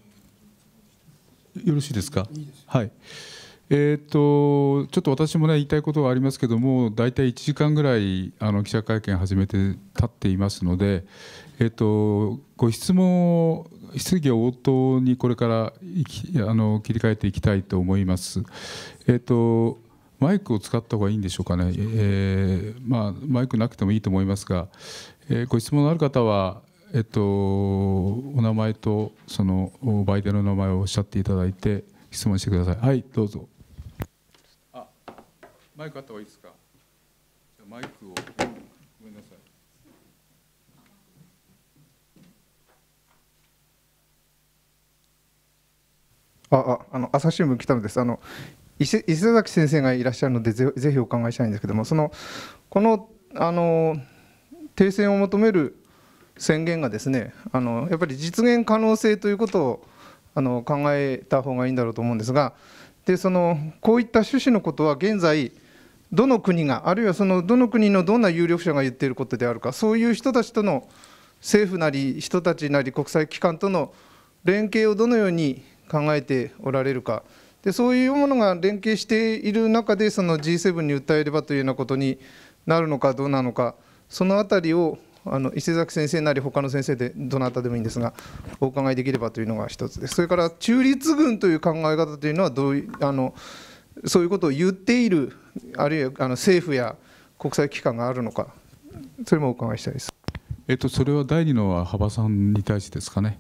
よろしいですか。はい。えー、っとちょっと私も、ね、言いたいことはありますけども大体一時間ぐらいあの記者会見始めて経っていますので、えっとご質問を質疑応答にこれからいきあの切り替えていきたいと思います。えっとマイクを使った方がいいんでしょうかね、えーまあ、マイクなくてもいいと思いますが、えー、ご質問のある方は、えっと、お名前とそのバイデンの名前をおっしゃっていただいて質問してください。はい、どうぞ。あ、マイクあった方がいいですか。マイクをごめんなさい。あ、あ、あの朝日新聞北野です。あの伊勢伊勢崎先生がいらっしゃるのでぜぜひお考えしたいんですけども、そのこのあの停戦を求める宣言がですねあのやっぱり実現可能性ということをあの考えた方がいいんだろうと思うんですがでそのこういった趣旨のことは現在どの国があるいはそのどの国のどんな有力者が言っていることであるかそういう人たちとの政府なり人たちなり国際機関との連携をどのように考えておられるかでそういうものが連携している中でその G7 に訴えればというようなことになるのかどうなのかそのあたりをあの伊勢崎先生なり他の先生でどなたでもいいんですがお伺いできればというのが一つですそれから中立軍という考え方というのはどういあのそういうことを言っているあるいはあの政府や国際機関があるのかそれもお伺いしたいです。えっと、それは第2のは幅さんに対してですかね。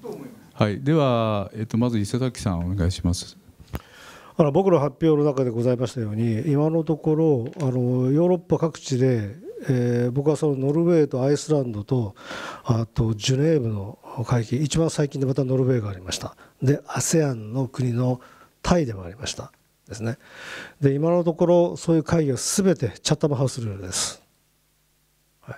はい、では、えっと、まず伊勢崎さんお願いします。あの僕の発表の中でございましたように今のところあのヨーロッパ各地でえー、僕はそのノルウェーとアイスランドとあとジュネーブの会議一番最近でまたノルウェーがありましたで ASEAN の国のタイでもありましたですねで今のところそういう会議は全てチャッタムハウスルールです、はい、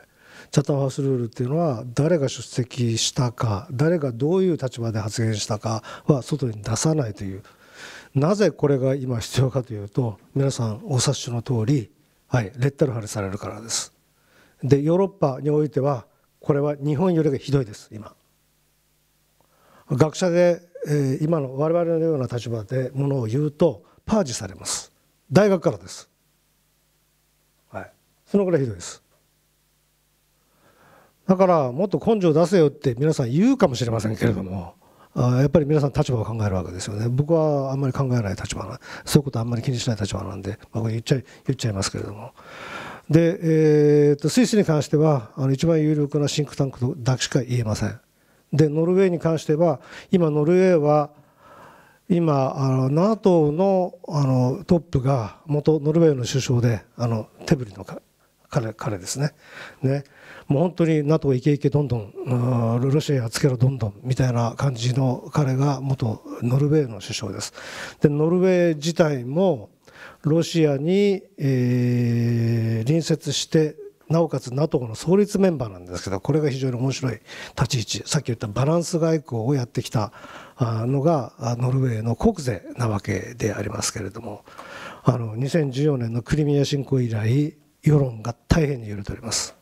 チャッタムハウスルールっていうのは誰が出席したか誰がどういう立場で発言したかは外に出さないというなぜこれが今必要かというと皆さんお察しの通りはい、レッテル貼りされるからですでヨーロッパにおいてはこれは日本よりがひどいです今学者で、えー、今の我々のような立場でものを言うとパージされます大学からですはいそのぐらいひどいですだからもっと根性出せよって皆さん言うかもしれませんけれどもあやっぱり皆さん立場を考えるわけですよね僕はあんまり考えない立場なそういうことあんまり気にしない立場なんで、まあ、これ言っちゃい言っちゃいますけれども。で、えー、とスイスに関してはあの一番有力なシンクタンクとだけしか言えません。でノルウェーに関しては今ノルウェーは今あの NATO のあのトップが元ノルウェーの首相であのテブリの彼彼ですねねもう本当に NATO イケイケどんどんロシアやつけろどんどんみたいな感じの彼が元ノルウェーの首相です。でノルウェー自体もロシアに、えー、隣接してなおかつ NATO の創立メンバーなんですけどこれが非常に面白い立ち位置さっき言ったバランス外交をやってきたのがノルウェーの国税なわけでありますけれどもあの2014年のクリミア侵攻以来世論が大変に揺れております。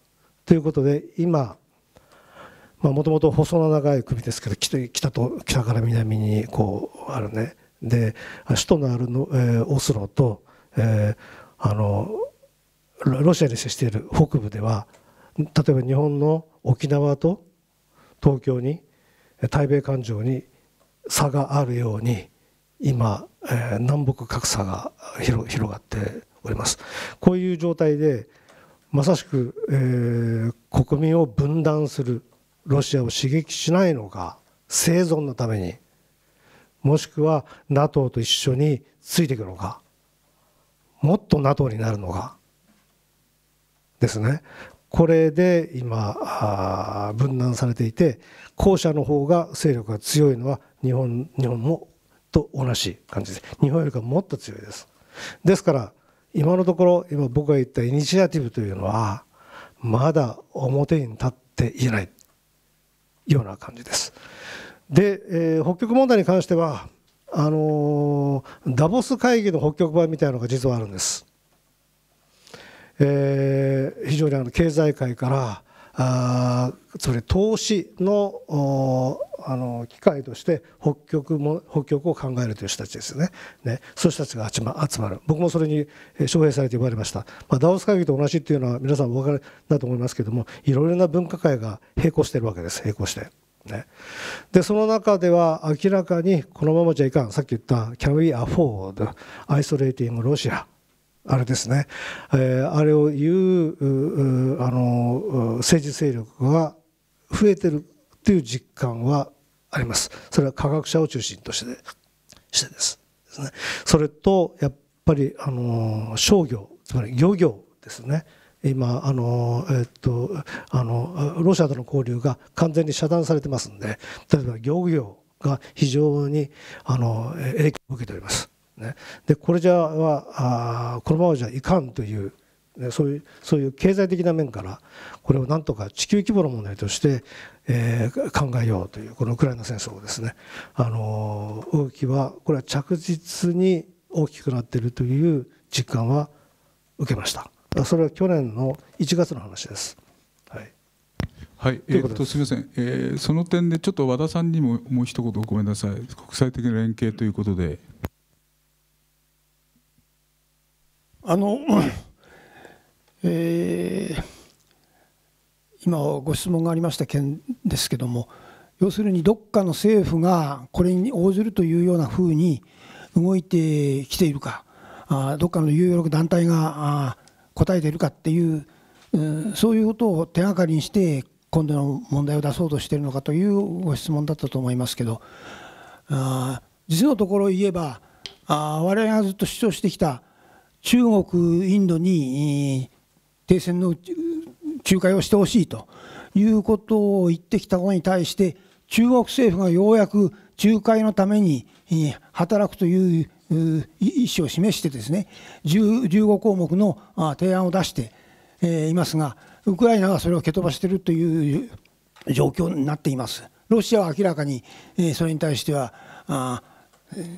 ということで今もともと細長い首ですけど北と北から南にこうあるねで首都のあるの、えー、オスロと、えー、あのロシアに接している北部では例えば日本の沖縄と東京に対米感情に差があるように今、えー、南北格差が広がっております。こういう状態でまさしく、えー、国民を分断するロシアを刺激しないのか生存のためにもしくは NATO と一緒についていくのかもっと NATO になるのかですねこれで今分断されていて後者の方が勢力が強いのは日本日本もと同じ感じです日本よりかもっと強いですですから今のところ今僕が言ったイニシアティブというのはまだ表に立っていないような感じです。で、えー、北極問題に関してはあのー、ダボス会議の北極版みたいなのが実はあるんです。えー、非常にあの経済界からあそれ投資のあの機会として北極も北極を考えるという人たちですよねねそういう人たちが集ま集まる僕もそれに招聘されて呼ばれました、まあ、ダオス会議と同じっていうのは皆さんお分かりだと思いますけどもいろいろな分科会が並行してるわけです並行して。ね、でその中では明らかにこのままじゃいかんさっき言った「Can we afford isolating Russia」あれですね、えー、あれを言うあの政治勢力が増えてるという実感はありますそれは科学者を中心としてしてですです、ね、それとやっぱりあの商業つまり漁業ですね今あの、えっと、あのロシアとの交流が完全に遮断されてますんで例えば漁業が非常にあの影響を受けております。ね、でこれじゃはあこのままじゃいかんという、ね、そういうそういう経済的な面からこれをなんとか地球規模の問題として、えー、考えようというこのウクライナ戦争ですね、あのー、動きはこれは着実に大きくなっているという実感は受けました。それは去年の1月の話です。はい、えっとすみません、えー、その点でちょっと和田さんにももう一言ごめんなさい、国際的な連携ということで。あの、<coughs> えー、今ご質問がありました件ですけども要するにどっかの政府がこれに応じるというようなふうに動いてきているかあどっかの有力団体があ答えているかっていう、うん、そういうことを手がかりにして今度の問題を出そうとしているのかというご質問だったと思いますけどあ実のところ言えばあ我々がずっと主張してきた中国、インドに停戦の仲介をしてほしいということを言ってきたことに対して、中国政府がようやく仲介のために働くという意思を示してですね、15項目の提案を出していますが、ウクライナがそれを蹴飛ばしているという状況になっています。ロシアは明らかにそれに対しては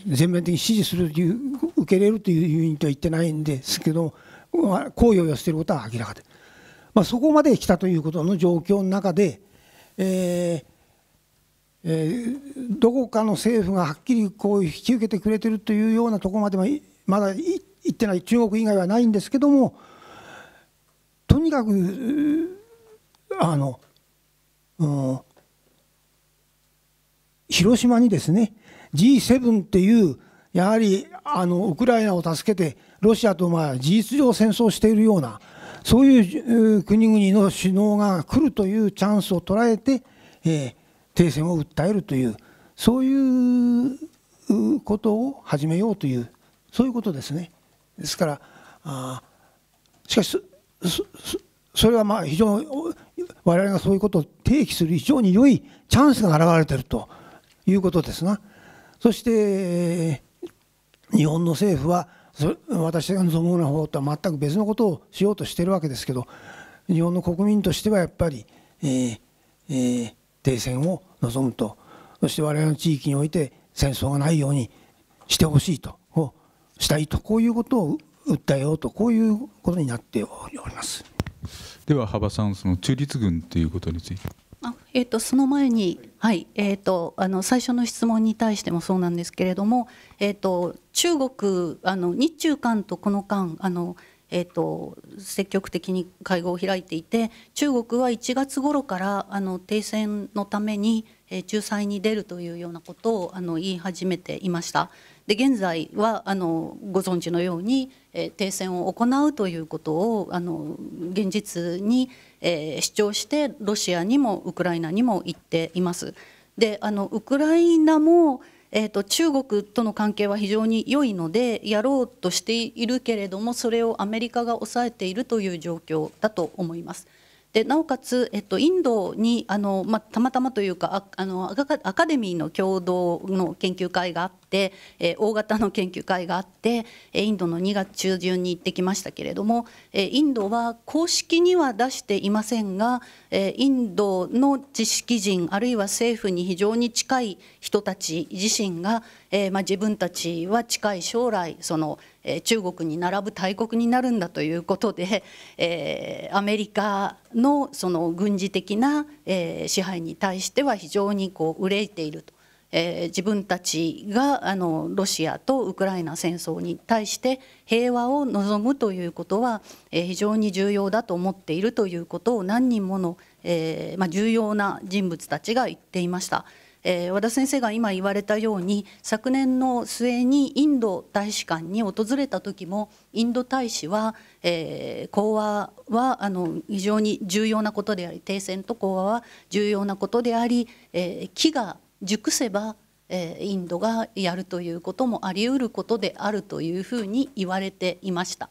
全面的に支持するという受け入れるという意味とは言ってないんですけど好意を寄せていることは明らかで、まあ、そこまで来たということの状況の中で、えーえー、どこかの政府がはっきりこう引き受けてくれてるというようなところまではまだ行ってない中国以外はないんですけどもとにかくあの、うん、広島にですね G7 っていうやはりあのウクライナを助けてロシアとまあ事実上戦争しているようなそういう国々の首脳が来るというチャンスを捉えて、えー、停戦を訴えるというそういうことを始めようというそういうことですね。ですからあしかしそれはまあ非常に我々がそういうことを提起する非常に良いチャンスが現れているということですな。そして日本の政府は私が望むような方とは全く別のことをしようとしているわけですけど日本の国民としてはやっぱり、えーえー、停戦を望むとそして我々の地域において戦争がないようにしてほしいとしたいとこういうことを訴えようとこういうことになっておりますでは羽場さんその中立軍ということについて。あえーと、その前に、はいえーと、あの最初の質問に対してもそうなんですけれども、えーと中国あの日中間とこの間あの、えー、と積極的に会合を開いていて中国は1月頃からあの停戦のために、えー、仲裁に出るというようなことをあの言い始めていました。で現在はあのご存知のように、えー、停戦を行うということをあの現実に、えー、主張してロシアにもウクライナにも言っています。であのウクライナもえーと、と中国との関係は非常に良いのでやろうとしているけれどもそれをアメリカが抑えているという状況だと思います。でなおかつ、えっと、インドにあの、まあ、たまたまというかあのアカデミーの共同の研究会があって、えー、大型の研究会があってインドの2月中旬に行ってきましたけれども、えインドは公式には出していませんが、えインドの知識人あるいは政府に非常に近い人たち自身が、えー、まあ、自分たちは近い将来その中国に並ぶ大国になるんだということで、えー、アメリカのその軍事的な、えー、支配に対しては非常にこう憂いていると、えー、自分たちがあのロシアとウクライナ戦争に対して平和を望むということは、え非常に重要だと思っているということを何人もの、えまあ、重要な人物たちが言っていました。えー、和田先生が今言われたように昨年の末にインド大使館に訪れた時もインド大使は、えー、講和はあの非常に重要なことであり停戦と講和は重要なことであり、えー、木が熟せば、えー、インドがやるということもありうることであるというふうに言われていました。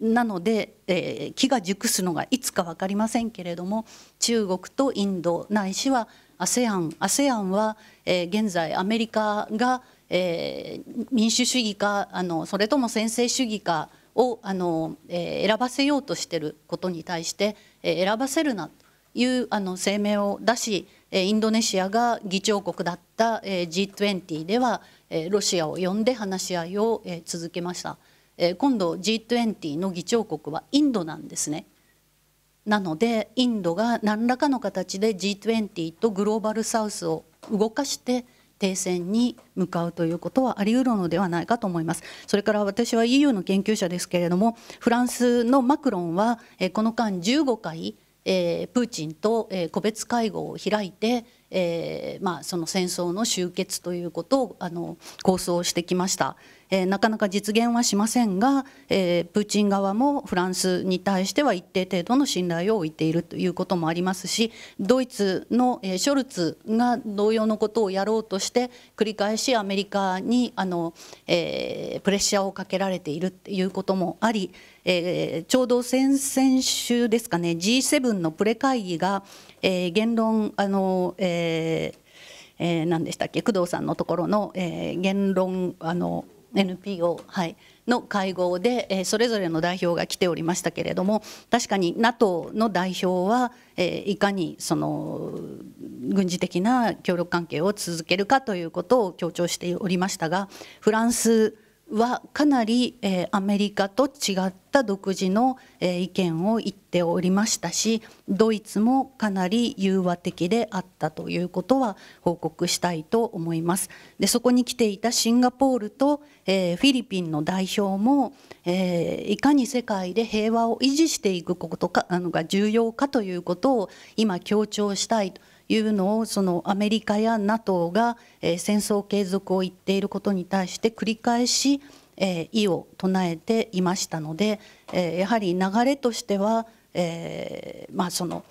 なので、えー、木が熟すのがいつか分かりませんけれども中国とインドないしは ASEAN、a s e は、えー、現在アメリカが、えー、民主主義かあのそれとも専制主義かをあの、えー、選ばせようとしていることに対して、えー、選ばせるなというあの声明を出しインドネシアが議長国だった G20 ではロシアを呼んで話し合いを続けました今度 G20 の議長国はインドなんですねなのでインドが何らかの形で G20 とグローバルサウスを動かして停戦に向かうということはあり得るのではないかと思います。それから私は EU の研究者ですけれども、フランスのマクロンはこの間15回えプーチンと、え個別会合を開いて、えーまあ、その戦争の終結ということをあの構想してきました。えー、なかなか実現はしませんが、えー、プーチン側もフランスに対しては一定程度の信頼を置いているということもありますしドイツの、えー、ショルツが同様のことをやろうとして繰り返しアメリカにあの、えー、プレッシャーをかけられているということもあり、えー、ちょうど先々週ですかね G7 のプレ会議が、えー、言論あの、えーえー、何でしたっけ工藤さんのところの、えー、言論あの NPO、はい、の会合で、えー、それぞれの代表が来ておりましたけれども確かに NATO の代表は、えー、いかにその軍事的な協力関係を続けるかということを強調しておりましたがフランスはかなり、えー、アメリカと違った独自の、えー、意見を言っておりましたしドイツもかなり融和的であったということは報告したいと思いますでそこに来ていたシンガポールと、えー、フィリピンの代表も、えいかに世界で平和を維持していくことかあのが重要かということを今強調したいというのをそのアメリカや NATO が、え戦争継続を言っていることに対して繰り返し、え異を唱えていましたので、えやはり流れとしては、えまあその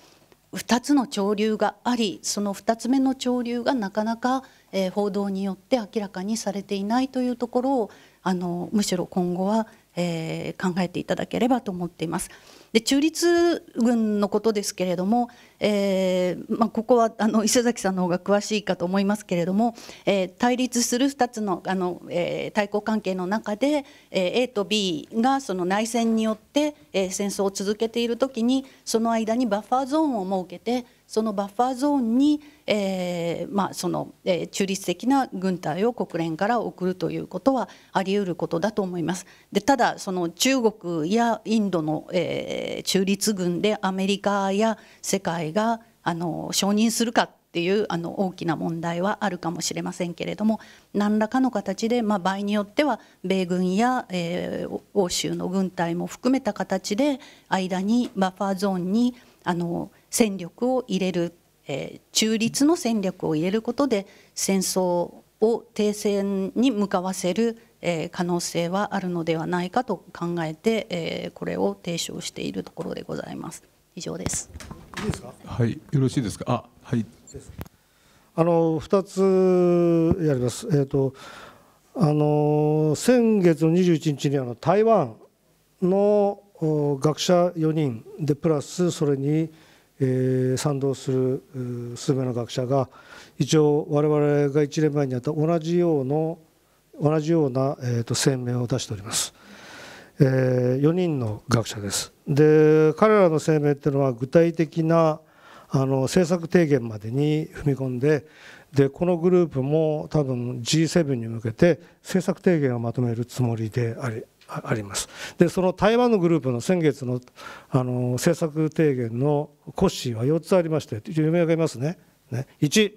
2つの潮流がありその2つ目の潮流がなかなか、え報道によって明らかにされていないというところをあのむしろ今後は、えー、考えていただければと思っています。で中立軍のことですけれどもえー、まあ、ここはあの磯崎さんの方が詳しいかと思いますけれども、えー、対立する2つのあの、えー、対抗関係の中で、え A と B がその内戦によって、え戦争を続けている時にその間にバッファーゾーンを設けてそのバッファーゾーンに、えー、まあ、その、えー、中立的な軍隊を国連から送るということはあり得ることだと思います。でただその中国やインドの、えー、中立軍でアメリカや世界があの承認するかっていうあの大きな問題はあるかもしれませんけれども何らかの形で、まあ、場合によっては米軍や、えー、欧州の軍隊も含めた形で間にバッファーゾーンにあの戦力を入れる、えー、中立の戦力を入れることで戦争を停戦に向かわせる、えー、可能性はあるのではないかと考えて、えー、これを提唱しているところでございます。以上です。はい、よろしいですか。あ、はい。あの二つやります。えっ、ー、とあの先月の二十一日にあの台湾の学者四人でプラスそれに、えー、賛同する数名の学者が一応我々が1年前にあった同じような同じような、えーと声明を出しております。えー、4人の学者ですで彼らの声明っていうのは具体的なあの政策提言までに踏み込んででこのグループも多分 G7 に向けて政策提言をまとめるつもりでありありますでその台湾のグループの先月のあの政策提言の骨子は4つありまして読み上げますねね1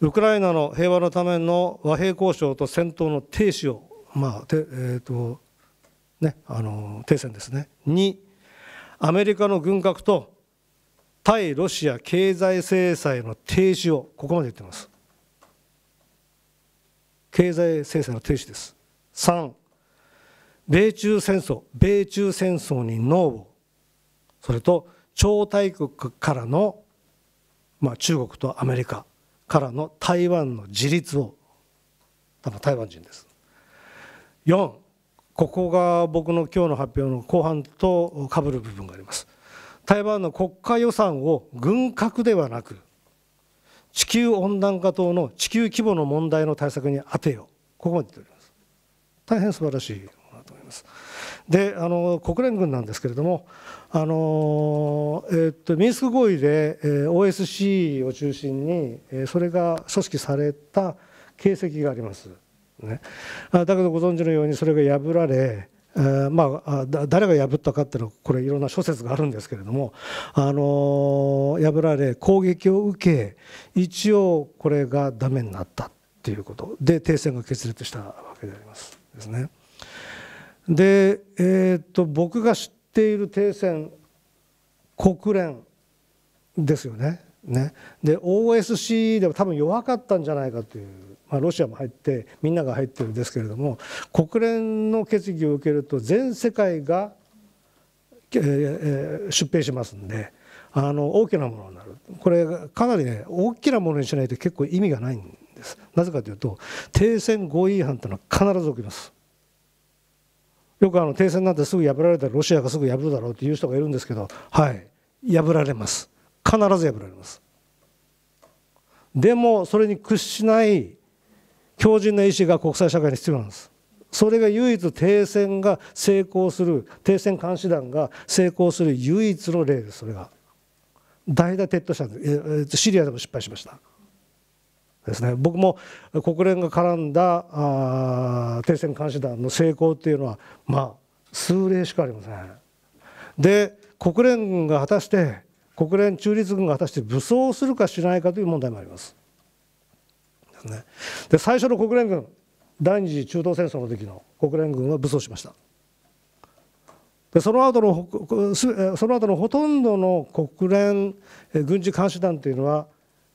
ウクライナの平和のための和平交渉と戦闘の停止を、まあでえーとね、あの停戦ですね2、アメリカの軍拡と対ロシア経済制裁の停止をここまで言ってます経済制裁の停止です3米中戦争米中戦争にノーをそれと超大国からの、まあ、中国とアメリカからの台湾の自立を多分台湾人です4ここが僕の今日の発表の後半とかぶる部分があります台湾の国家予算を軍拡ではなく地球温暖化等の地球規模の問題の対策に当てよここまで言っております大変素晴らしいものだと思いますであの国連軍なんですけれどもあの、えっとミンスク合意で、え OSC を中心に、えそれが組織された形跡がありますね。だけどご存知のようにそれが破られえー、まあ、誰が破ったかっていうのはこれいろんな諸説があるんですけれども、あのー、破られ攻撃を受け一応これがダメになったっていうことで停戦が決裂したわけでありますですね。で、えー、っと僕が知っている停戦国連ですよね。ねで OSCE でも多分弱かったんじゃないかというまあ、ロシアも入ってみんなが入ってるんですけれども国連の決議を受けると全世界が、えー、出兵しますんであの大きなものになるこれかなりね大きなものにしないと結構意味がないんですなぜかというと停戦合意違反というのは必ず起きます。よくあの停戦なんてすぐ破られたらロシアがすぐ破るだろうという人がいるんですけどはい破られます必ず破られますでもそれに屈しない強靭な意思が国際社会に必要なんですそれが唯一停戦が成功する停戦監視団が成功する唯一の例ですそれが大々撤退したシリアでも失敗しましたですね僕も国連が絡んだあ停戦監視団の成功っていうのはまあ数例しかありませんで国連軍が果たして国連中立軍が果たして武装するかしないかという問題もありますですねで最初の国連軍第二次中東戦争の時の国連軍は武装しましたでその後のその後のほとんどの国連軍事監視団というのは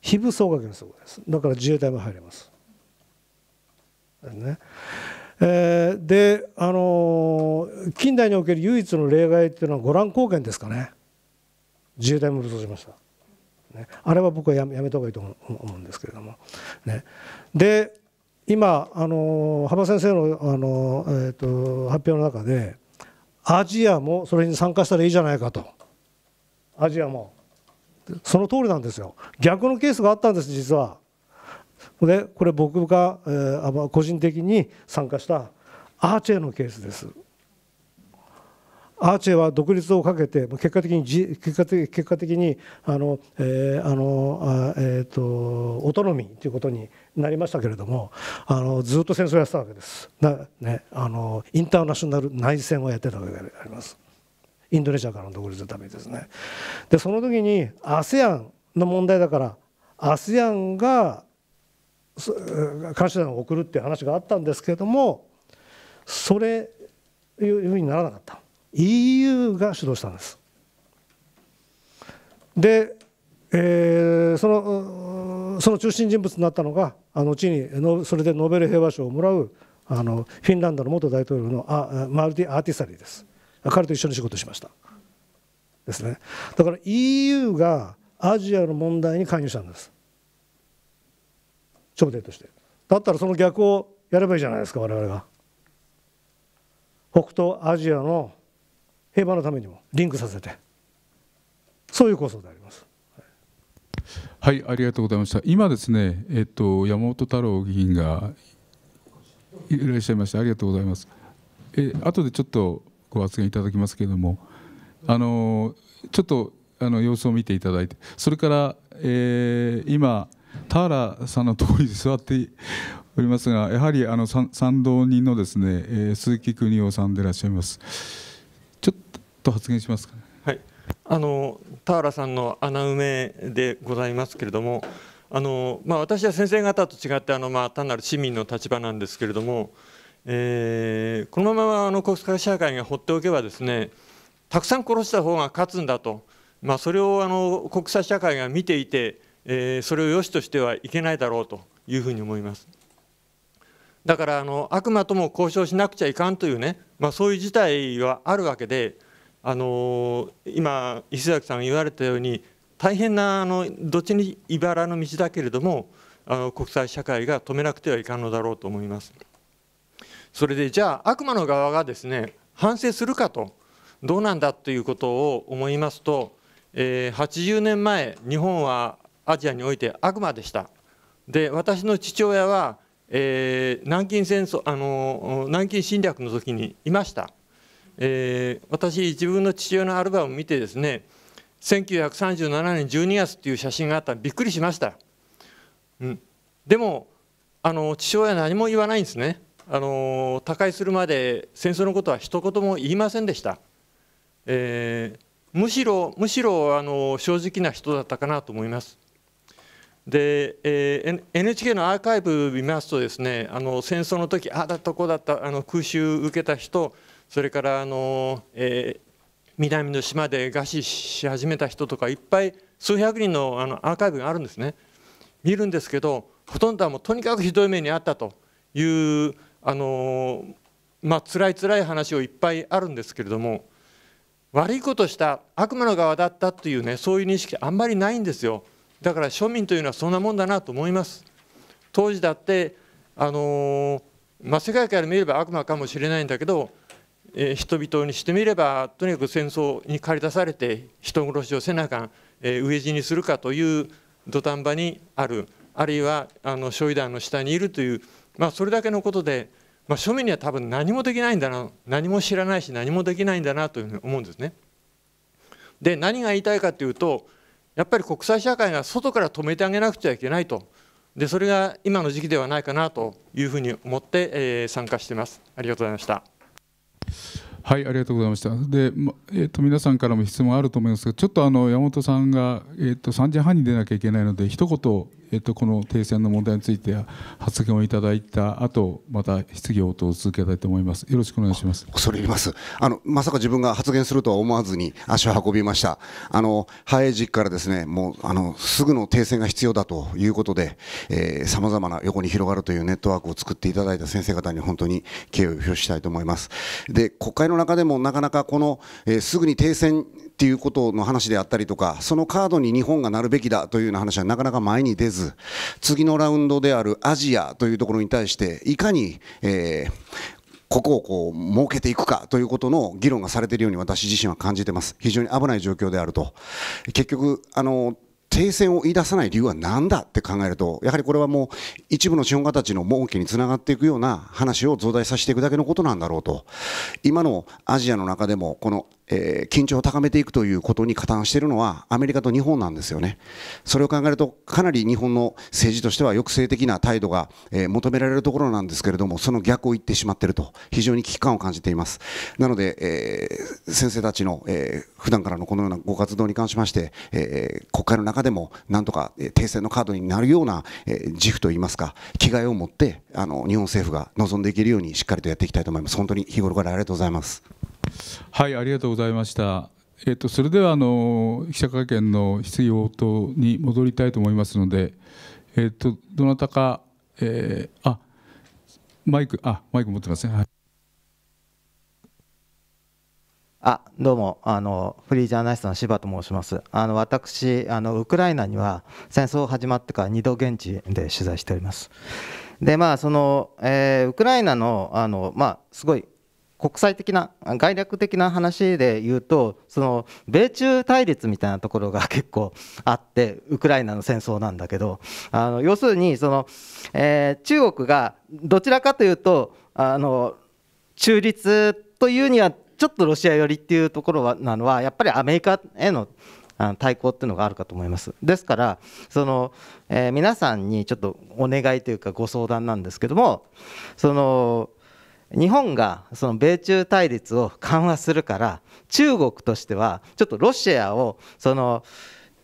非武装が原則ですだから自衛隊も入れますねえー、であのー、近代における唯一の例外っていうのはゴラン献ですかね自衛隊も武装しましたねあれは僕はやめた方がいいと思うんですけれども。ね、で今あの羽生先生のあの、えーと、と発表の中でアジアもそれに参加したらいいじゃないかとアジアもその通りなんですよ逆のケースがあったんです実は。でこれ僕が、えー、個人的に参加したアーチェのケースです。アーチェは独立をかけて結果的に結果的結果的にあの、えー、あのあえーと、オトノミーということになりましたけれどもあのずっと戦争をやってたわけですな、ね、あのインターナショナル内戦をやってたわけでありますインドネシアからの独立のためにですねでその時に ASEAN の問題だから ASEAN が監視団を送るっていう話があったんですけれどもそれいうふうにならなかった。EU が主導したんです。で、えー、そのその中心人物になったのがあの後にそれでノーベル平和賞をもらうあのフィンランドの元大統領のアマルティ・アーティサリーです彼と一緒に仕事しましたですねだから EU がアジアの問題に介入したんです朝廷としてだったらその逆をやればいいじゃないですか我々が北東アジアの平和のためにもリンクさせてそういう構想であります。はい、ありがとうございました。今ですね、えっと山本太郎議員がいらっしゃいましたありがとうございます。え後でちょっとご発言いただきますけれども、あのちょっとあの様子を見ていただいて、それから、えー、今田原さんのところに座っておりますが、やはりあの賛同人のですね、え鈴木邦夫さんでいらっしゃいます。と発言しますか、ね、はいあの田原さんの穴埋めでございますけれどもあの、まあ、私は先生方と違ってあの、まあ、単なる市民の立場なんですけれども、えー、このままあの国際社会が放っておけばですねたくさん殺した方が勝つんだと、まあ、それをあの国際社会が見ていて、えー、それを良しとしてはいけないだろうというふうに思います。だからあの悪魔とも交渉しなくちゃいかんというね、まあ、そういう事態はあるわけであの今石崎さんが言われたように大変なあのどっちに茨の道だけれどもあの国際社会が止めなくてはいかんのだろうと思います。それでじゃあ悪魔の側がですね反省するかとどうなんだということを思いますと、えー、80年前日本はアジアにおいて悪魔でした。で私の父親は、えー、南京戦争あの南京侵略の時にいました。えー、私自分の父親のアルバムを見てですね1937年12月っていう写真があったびっくりしました、うん、でもあの父親は何も言わないんですねあの他界するまで戦争のことは一言も言いませんでした、えー、むしろむしろあの正直な人だったかなと思いますで、えー、NHK のアーカイブ見ますとですねあの戦争の時ああだったこうだったあの空襲受けた人それからあの、えー、南の島で餓死し始めた人とかいっぱい数百人のあのアーカイブがあるんですね見るんですけどほとんどはもうとにかくひどい目にあったというあのまあ辛い辛い話をいっぱいあるんですけれども悪いことした悪魔の側だったというねそういう認識あんまりないんですよだから庶民というのはそんなもんだなと思います当時だってあのまあ、世界から見れば悪魔かもしれないんだけどえ人々にしてみればとにかく戦争に駆り出されて人殺しをせなえ飢え死にするかという土壇場にあるあるいはあの焼夷弾の下にいるという、まあ、それだけのことで、まあ、庶民には多分何もできないんだな何も知らないし何もできないんだなというふうに思うんですね。で何が言いたいかというとやっぱり国際社会が外から止めてあげなくちゃいけないとでそれが今の時期ではないかなというふうに思って、えー、参加してます。ありがとうございましたはいありがとうございましたで、まえーと、皆さんからも質問あると思いますがちょっとあの山本さんが、えーと3時半に出なきゃいけないので一言、えっと、この停戦の問題については発言をいただいた後、また質疑応答を続けたいと思います。よろしくお願いします。恐れ入ります。あのまさか自分が発言するとは思わずに足を運びました。あのハエジからですね、もうあのすぐの停戦が必要だということで、えまざまな横に広がるというネットワークを作っていただいた先生方に本当に敬意を表したいと思います。で、国会の中でもなかなかこの、えー、すぐに停戦っていうことの話であったりとか、そのカードに日本がなるべきだというような話はなかなか前に出ず、次のラウンドであるアジアというところに対して、いかに、えー、ここをこう設けていくかということの議論がされているように私自身は感じています、非常に危ない状況であると、結局、あの停戦を言い出さない理由は何だって考えると、やはりこれはもう一部の資本家たちの儲けにつながっていくような話を増大させていくだけのことなんだろうと、今のアジアの中でも、このえー、緊張を高めていくということに加担しているのはアメリカと日本なんですよね。それを考えるとかなり日本の政治としては抑制的な態度が、えー、求められるところなんですけれどもその逆を言ってしまっていると非常に危機感を感じています。なので、えー、先生たちの、えー、普段からのこのようなご活動に関しまして、えー、国会の中でもなんとか、え停戦のカードになるような、えー、自負といいますか気概を持ってあの日本政府が望んでいけるようにしっかりとやっていきたいと思います。本当に日頃からありがとうございます。はいありがとうございました。えっと、それではあの記者会見の質疑応答に戻りたいと思いますので、えっと、どなたか、えー、あマイクあマイク持ってますね。はい、あどうもあのフリージャーナリストの柴と申しますあの私あのウクライナには戦争始まってから2度現地で取材しておりますでまあその、えー、ウクライナのあの、まあ、すごい国際的な概略的な話で言うとその米中対立みたいなところが <laughs> 結構あってウクライナの戦争なんだけどあの要するにその、えー、中国がどちらかというとあの中立というにはちょっとロシア寄りっていうところはなのはやっぱりアメリカへのあ対抗っていうのがあるかと思います。ですからその、えー、皆さんにちょっとお願いというかご相談なんですけどもその日本がその米中対立を緩和するから中国としてはちょっとロシアをその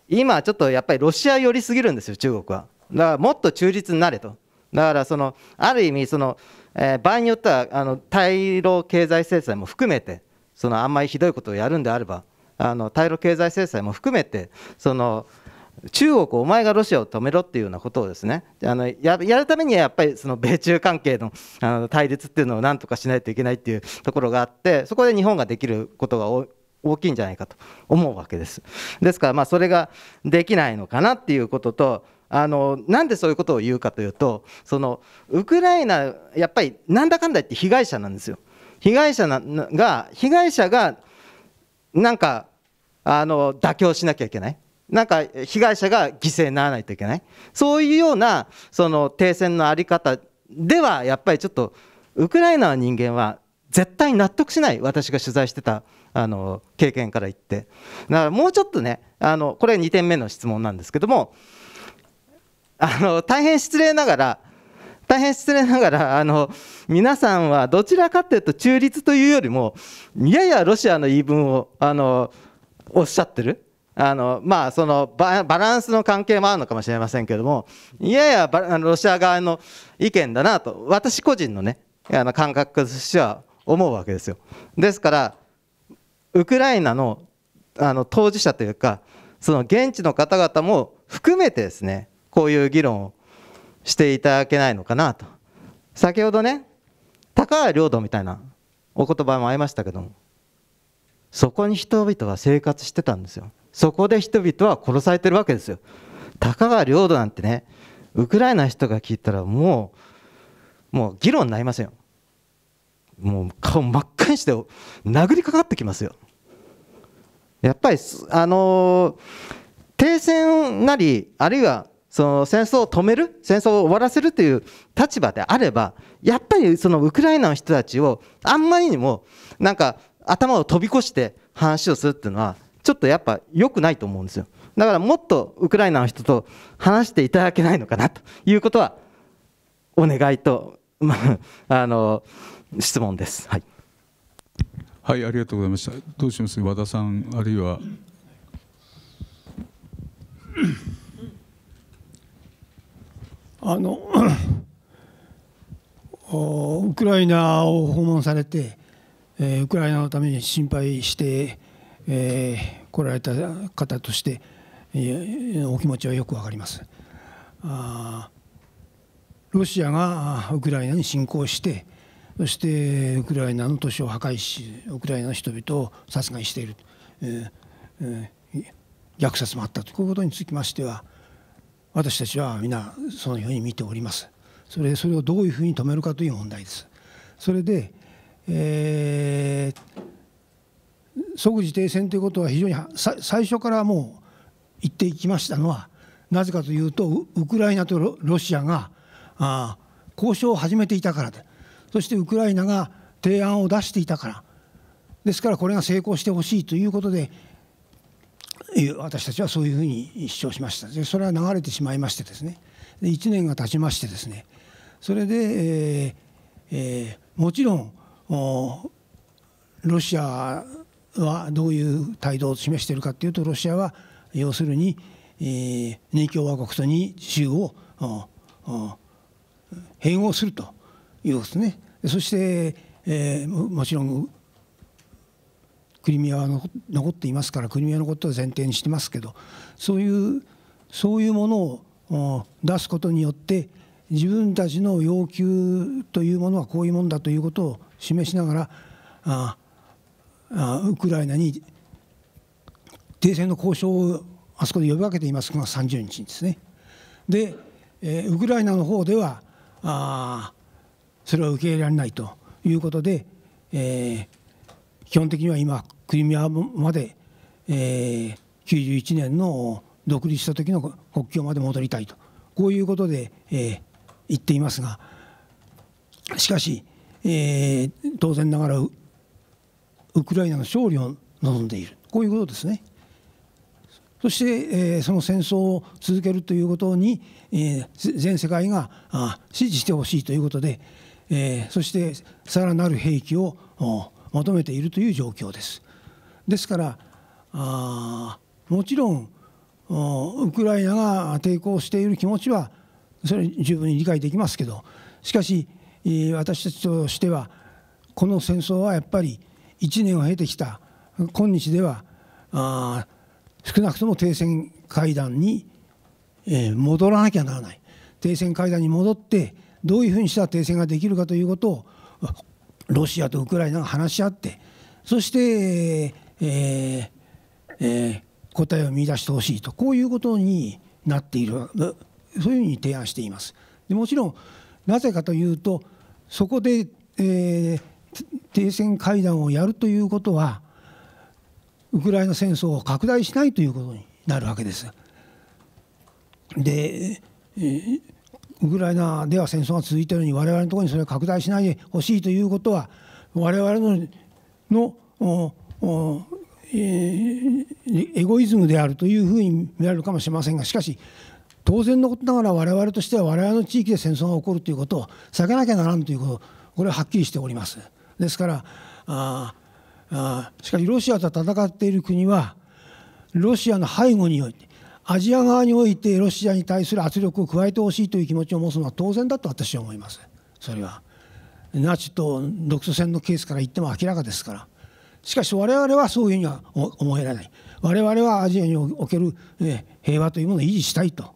今ちょっとやっぱりロシア寄りすぎるんですよ中国はだからもっと中立になれとだからそのある意味その、え場合によってはあの対ロ経済制裁も含めてそのあんまりひどいことをやるんであればあの対ロ経済制裁も含めてその中国、お前がロシアを止めろっていうようなことをですねあのやるためにはやっぱりその米中関係の <laughs> あの対立っていうのをなんとかしないといけないっていうところがあってそこで日本ができることが大きいんじゃないかと思うわけです。ですから、まあ、それができないのかなっていうことと、あのなんでそういうことを言うかというと、そのウクライナ、やっぱりなんだかんだ言って被害者なんですよ。被害者なが、被害者がなんかあの妥協しなきゃいけない。なんか被害者が犠牲にならないといけないそういうようなその停戦の在り方ではやっぱりちょっとウクライナの人間は絶対納得しない私が取材してたあの経験から言ってだからもうちょっとねあのこれ2点目の質問なんですけどもあの大変失礼ながら大変失礼ながらあの皆さんはどちらかというと中立というよりもいややロシアの言い分をあのおっしゃってるあのまあ、そのバランスの関係もあるのかもしれませんけどもややあのロシア側の意見だなと私個人の,、ね、あの感覚としては思うわけですよ。ですからウクライナのあの当事者というかその現地の方々も含めてですねこういう議論をしていただけないのかなと先ほどね高原領土みたいなお言葉もありましたけどもそこに人々は生活してたんですよ。そこで人々は殺されてるわけですよたかが領土なんてねウクライナ人が聞いたらもうもう議論になりませんよもう顔真っ赤にして殴りかかってきますよやっぱりあの停戦なりあるいはその戦争を止める戦争を終わらせるという立場であればやっぱりそのウクライナの人たちをあんまりにもなんか頭を飛び越して話をするっていうのはちょっとやっぱ良くないと思うんですよだからもっとウクライナの人と話していただけないのかなということはお願いと、<laughs> まあ、あの質問です。はい、はい、ありがとうございました。どうします和田さんあるいはあの <coughs> ウクライナを訪問されて、えー、ウクライナのために心配してえー、来られた方として、えお気持ちはよくわかります。あロシアがウクライナに侵攻してそしてウクライナの都市を破壊しウクライナの人々を殺害している、えーえー、虐殺もあったということにつきましては私たちは皆そのように見ております。それそれをどういうふうに止めるかという問題です。それで、えー即時停戦ということは非常に最初からもう言っていきましたのはなぜかというとウクライナとロシアがあ交渉を始めていたからでそしてウクライナが提案を出していたからですからこれが成功してほしいということで私たちはそういうふうに主張しましたでそれは流れてしまいましてですねで1年が経ちましてですねそれで、えーえー、もちろんロシアはどういう態度を示しているかというとロシアは要するに、えー、二共和国とに州を併合するということですね。そして、えー、もちろんクリミアは残っていますからクリミアのことを前提にしてますけどそういうそういうものを出すことによって自分たちの要求というものはこういうもんだということを示しながらああウクライナに停戦の交渉をあそこで呼びかけていますこの30日にですね。で、えウクライナの方ではあそれは受け入れられないということで、えー、基本的には今クリミアまで、えー、91年の独立した時の国境まで戻りたいとこういうことで、えー、言っていますがしかし、えー、当然ながらウクライナの勝利を望んでいるこういうことですね。そして、えその戦争を続けるということに、え全世界があ支持してほしいということで、えそしてさらなる兵器を求めているという状況です。ですからあもちろんウクライナが抵抗している気持ちはそれ十分に理解できますけどしかし私たちとしてはこの戦争はやっぱり1年を経てきた今日ではあ少なくとも停戦会談に、えー、戻らなきゃならない停戦会談に戻ってどういうふうにしたら停戦ができるかということをロシアとウクライナが話し合ってそして、えーえー、答えを見出してほしいとこういうことになっているそういうふうに提案しています。でもちろんなぜかというとそこで、えー停戦会談をやるということはウクライナ戦争を拡大しないということになるわけです。で、ウクライナでは戦争が続いているのに我々のところにそれを拡大しないでほしいということは我々ののおお、えー、エゴイズムであるというふうに見られるかもしれませんがしかし当然のことながら我々としては我々の地域で戦争が起こるということを避けなきゃならんということこれははっきりしております。ですからああしかしロシアと戦っている国はロシアの背後においてアジア側においてロシアに対する圧力を加えてほしいという気持ちを持つのは当然だと私は思いますそれはナチと独ソ戦のケースから言っても明らかですからしかし我々はそういうふうには思えられない我々はアジアにおける平和というものを維持したいと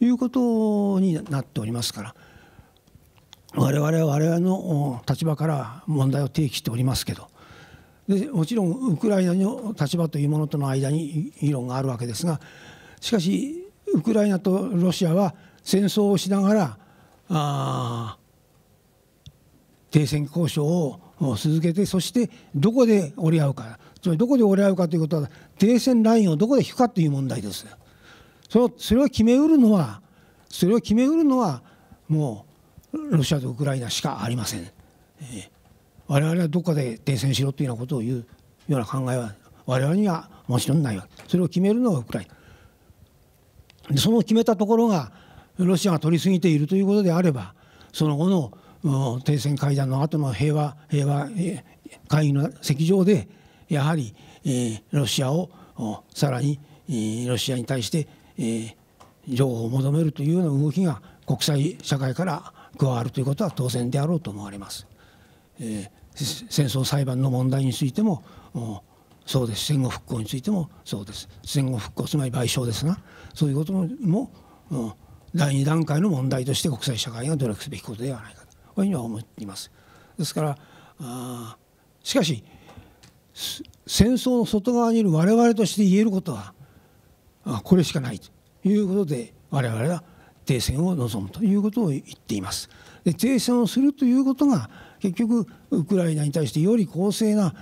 いうことになっておりますから我々は我々の立場から問題を提起しておりますけどでもちろんウクライナの立場というものとの間に議論があるわけですがしかしウクライナとロシアは戦争をしながらあ停戦交渉を続けてそしてどこで折り合うかつまりどこで折り合うかということは停戦ラインをどこで引くかという問題です。それを決めうるのはそれを決めうるのはもうロシアとウクライナしかありません、えー、我々はどこかで停戦しろというようなことを言うような考えは我々にはもちろんないわけそれを決めるのがウクライナでその決めたところがロシアが取り過ぎているということであればその後の停戦会談の後の平和平和会議の席上でやはり、えー、ロシアをさらに、えー、ロシアに対して、えー、譲歩を求めるというような動きが国際社会から加わるということは当然であろうと思われます。えー、戦争裁判の問題についてもそうです戦後復興についてもそうです戦後復興つまり賠償ですがそういうことも第二段階の問題として国際社会が努力すべきことではないかとこういうふうには思います。ですからあしかし戦争の外側にいる我々として言えることはあこれしかないということで我々は停戦を望むということを言っています。で停戦をするということが結局ウクライナに対してより公正な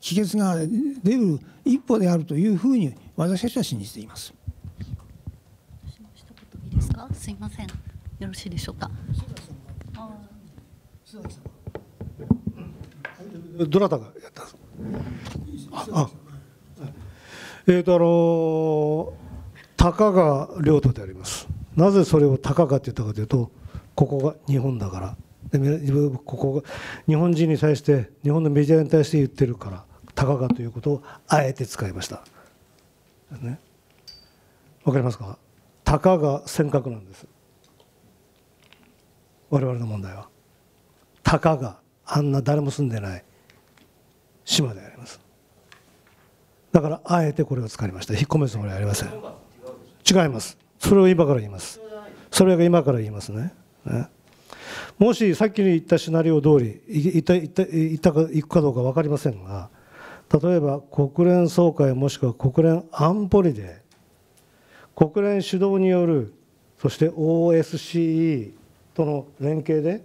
帰結が出る一歩であるというふうに私たちは信じています。すかいませんよろしいでしょうか。どなたがやったんですか。あえーとあのー、高賀亮太であります。なぜそれを高かって言ったかというとここが日本だからでここが日本人に対して日本のメディアに対して言ってるから高かということをあえて使いました。ね、分かりますかたかが尖閣なんです我々の問題はたかがあんな誰も住んでない島でありますだからあえてこれを使いました引っ込めつもりはありません違いますそれを今から言いますそれが今から言いますねねもしさっきに言ったシナリオ通りいったいったいったか行くかどうか分かりませんが例えば国連総会もしくは国連安保理で国連主導によるそして OSCE との連携で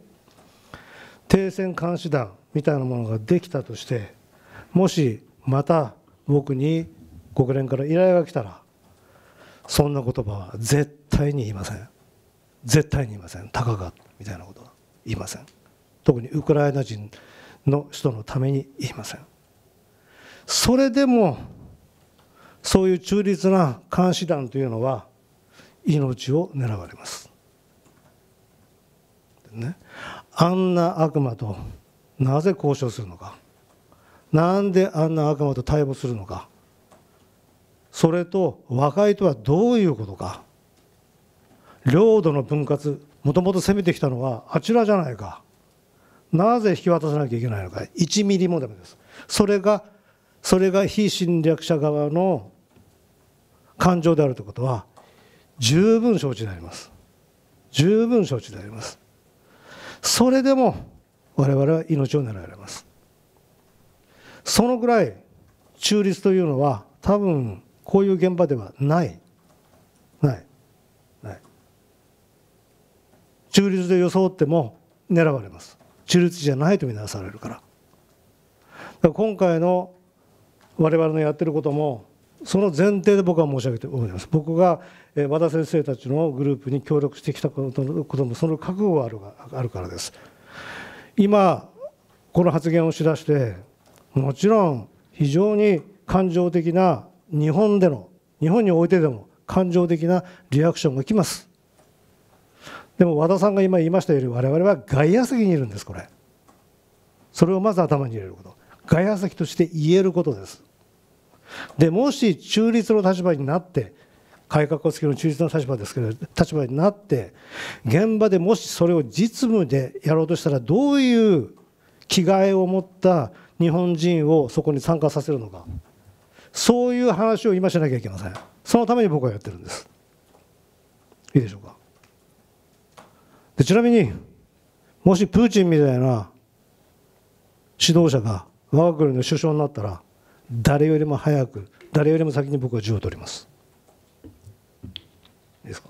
停戦監視団みたいなものができたとしてもしまた僕に国連から依頼が来たらそんな言葉は絶対に言いません絶対に言いませんたかがみたいなことは言いません特にウクライナ人の人のために言いませんそれでもそういう中立な監視団というのは命を狙われます、ね、あんな悪魔となぜ交渉するのかなんであんな悪魔と対応するのかそれと和解とはどういうことか領土の分割もともと攻めてきたのはあちらじゃないかなぜ引き渡さなきゃいけないのか1ミリもダメですそれがそれが非侵略者側の感情であるということは十分承知であります十分承知でありますそれでも我々は命を狙われますそのぐらい中立というのは多分こういう現場ではないないない中立で装っても狙われます中立じゃないと見なされるからから今回の我々のやってることもその前提で僕は申し上げております僕が和田先生たちのグループに協力してきたこともその覚悟があるがあるからです今この発言をしだしてもちろん非常に感情的な日本での日本においてでも感情的なリアクションがきますでも和田さんが今言いましたように我々は外野席にいるんですこれそれをまず頭に入れること外野席として言えることですでもし中立の立場になって改革をつける中立の立場ですけど立場になって現場でもしそれを実務でやろうとしたらどういう着替えを持った日本人をそこに参加させるのかそういう話を今しなきゃいけませんそのために僕はやってるんですいいでしょうかでちなみにもしプーチンみたいな指導者が我が国の首相になったら誰よりも早く誰よりも先に僕は銃を取りますいいですか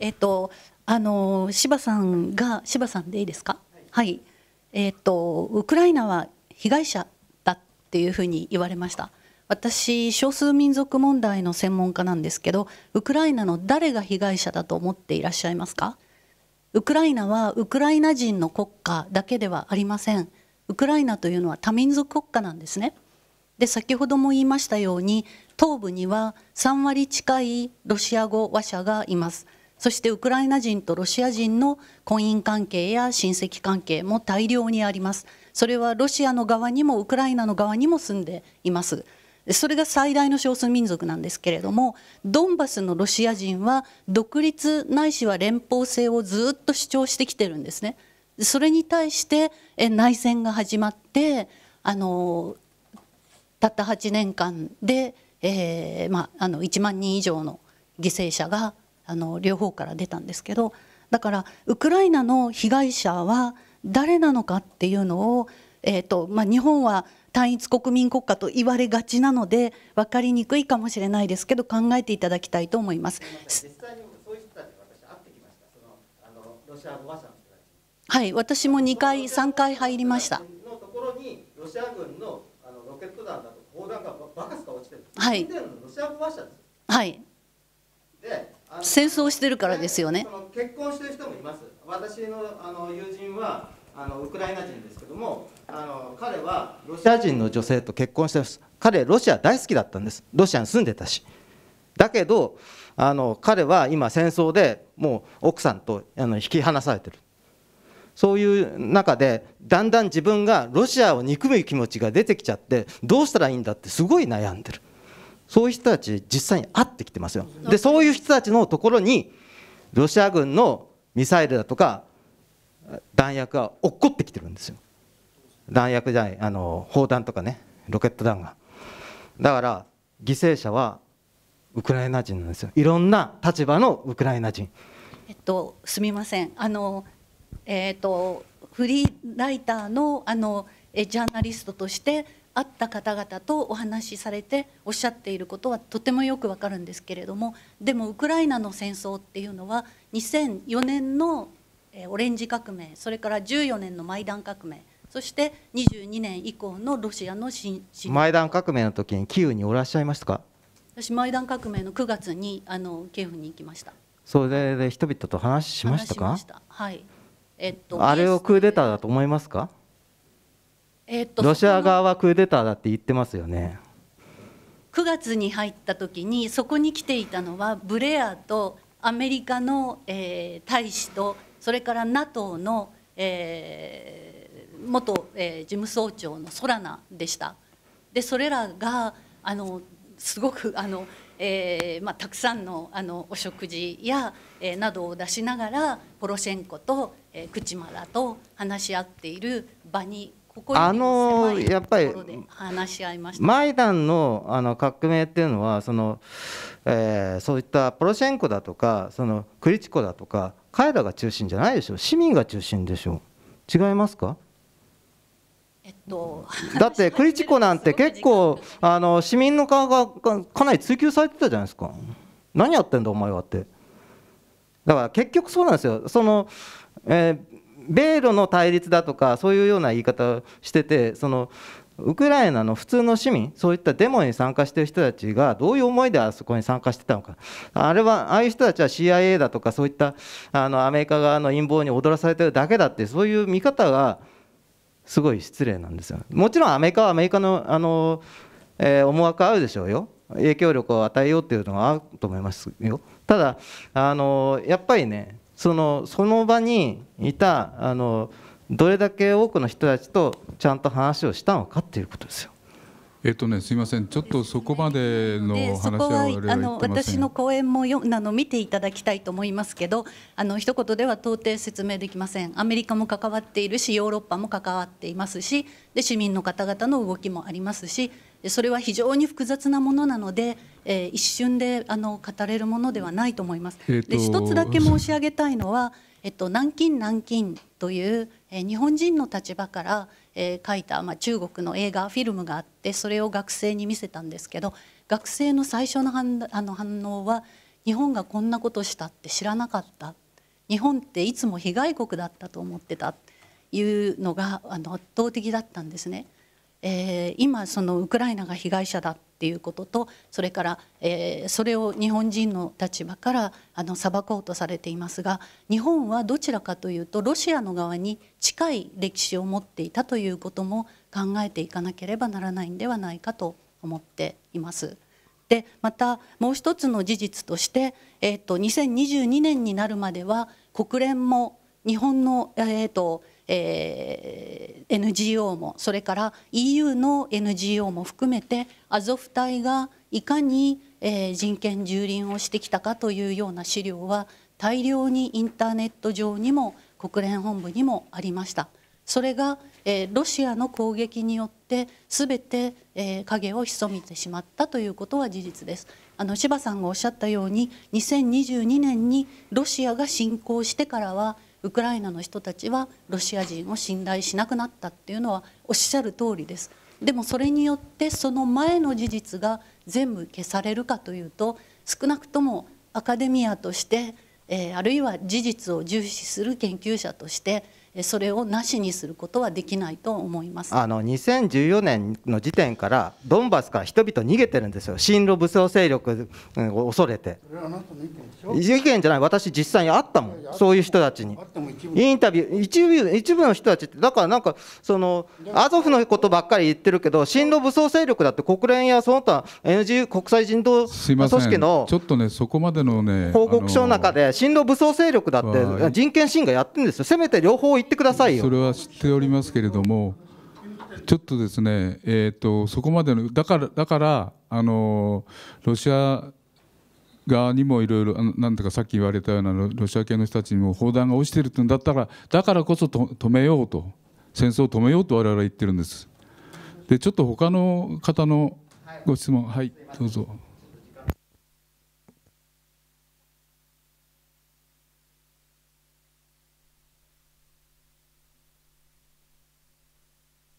えっと、あの柴さんが柴さんでいいですか。はい、えっ、とウクライナは被害者だっていうふうに言われました。私少数民族問題の専門家なんですけどウクライナの誰が被害者だと思っていらっしゃいますかウクライナはウクライナ人の国家だけではありませんウクライナというのは多民族国家なんですねで先ほども言いましたように東部には3割近いロシア語話者がいますそしてウクライナ人とロシア人の婚姻関係や親戚関係も大量にありますそれはロシアの側にもウクライナの側にも住んでいますそれが最大の少数民族なんですけれどもドンバスのロシア人は独立ないしは連邦制をずっと主張してきてるんですねそれに対して内戦が始まってあのたった8年間で、えーまあ、あの1万人以上の犠牲者があの両方から出たんですけどだからウクライナの被害者は誰なのかっていうのを、えーとまあ、日本は単一国民国家と言われがちなので分かりにくいかもしれないですけど考えていただきたいと思います。はい私も2回3回入りました。のところにロシア軍のあのロケット弾だと砲弾がバカ落ちてる。はい。ロシア語話者です。はい。で戦争してるからですよね。結婚してる人もいます。私のあの友人はあのウクライナ人ですけども、あの彼はロシア人の女性と結婚してます。彼ロシア大好きだったんです。ロシアに住んでたし。だけどあの彼は今戦争でもう奥さんとあの引き離されてる。そういう中でだんだん自分がロシアを憎む気持ちが出てきちゃってどうしたらいいんだってすごい悩んでる。そういう人たち実際に会ってきてますよ。でそういう人たちのところにロシア軍のミサイルだとか弾薬が落っこってきてるんですよ。弾薬じゃないあの砲弾とかねロケット弾が。だから犠牲者はウクライナ人なんですよ。いろんな立場のウクライナ人。えっとすみませんあのえっ、とフリーライターのあのえジャーナリストとして会った方々とお話しされておっしゃっていることはとてもよくわかるんですけれどもでもウクライナの戦争っていうのは2004年のオレンジ革命それから14年のマイダン革命そして22年以降のロシアの新侵マイダン革命の時にキーウにおらっしゃいましたか私マイダン革命の9月にあのキーフに行きましたそれで人々と話しましたかはいえっと、あれをクーデターだと思いますかえー、とロシア側はクーデターだって言ってますよね。9月に入った時にそこに来ていたのはブレアとアメリカの、えー、大使とそれから NATO の、えー、元、えー、事務総長のソラナでした。でそれらがあのすごくあの、えーまあ、たくさんのあのお食事や、えー、などを出しながらポロシェンコと、えー、クチマラと話し合っている場にここあのやっぱり話し合いましたマイダンのあの革命っていうのはその、えー、そういったプロシェンコだとかそのクリチコだとか彼らが中心じゃないでしょ市民が中心でしょ違いますかえっと、<laughs> だってクリチコなんて結構あの市民の側がかなり追及されてたじゃないですか何やってんだお前はってだから結局そうなんですよその、えー、米ロの対立だとかそういうような言い方をしててそのウクライナの普通の市民そういったデモに参加してる人たちがどういう思いであそこに参加してたのかあれはああいう人たちは CIA だとかそういったあのアメリカ側の陰謀に踊らされてるだけだってそういう見方がすごい失礼なんですよもちろんアメリカはアメリカのあの、えー、思惑あるでしょうよ影響力を与えようっていうのはあると思いますよただあのやっぱりねそのその場にいたあのどれだけ多くの人たちとちゃんと話をしたのかっていうことですよ。えっとね、すみません、ちょっとそこまでの話はあの私の講演もよあの見ていただきたいと思いますけど、あの一言では到底説明できません。アメリカも関わっているし、ヨーロッパも関わっていますし、で市民の方々の動きもありますし、それは非常に複雑なものなので、えー、一瞬であの語れるものではないと思います。で一つだけ申し上げたいのは、えっと、南京南京という、えー、日本人の立場から、えー、書いた、まあ、中国の映画フィルムがあってそれを学生に見せたんですけど学生の最初の反あの反応は日本がこんなことしたって知らなかった日本っていつも被害国だったと思ってたいうのがあの圧倒的だったんですね。えー、今そのウクライナが被害者だっていうこととそれから、えー、それを日本人の立場からあの裁こうとされていますが日本はどちらかというとロシアの側に近い歴史を持っていたということも考えていかなければならないんではないかと思っています。でまたもう一つの事実として、えーと、2022年になるまでは国連も日本の、えーとえー、NGO もそれから EU の NGO も含めてアゾフ隊がいかに、えー、人権蹂躙をしてきたかというような資料は大量にインターネット上にも国連本部にもありました。それが、えー、ロシアの攻撃によって全て、えー、影を潜めてしまったということは事実です。あの柴さんがおっしゃったように2022年にロシアが侵攻してからはウクライナの人たちはロシア人を信頼しなくなったっていうのはおっしゃる通りです。でもそれによってその前の事実が全部消されるかというと少なくともアカデミアとして、えー、あるいは事実を重視する研究者としてそれをなしにすることはできないと思いますあの2014年の時点からドンバスから人々逃げてるんですよ親ロ武装勢力を恐れて意見じゃない私実際に会ったもんそういう人たちにインタビュー一部一部の人たちってだからなんかそのアゾフのことばっかり言ってるけど親ロ武装勢力だって国連やその他 NGO 国際人道組織のちょっとねそこまでのね報告書の中で親ロ武装勢力だって人権侵害やってるんですよせめて両方言ってくださいよそれは知っておりますけれどもちょっとですね、えーと、そこまでのだからだからあのロシア側にもいろいろなんとかさっき言われたようなロシア系の人たちにも砲弾が落ちてるってんだったらだからこそと止めようと戦争を止めようと我々は言ってるんです。でちょっと他の方のご質問はいどうぞ。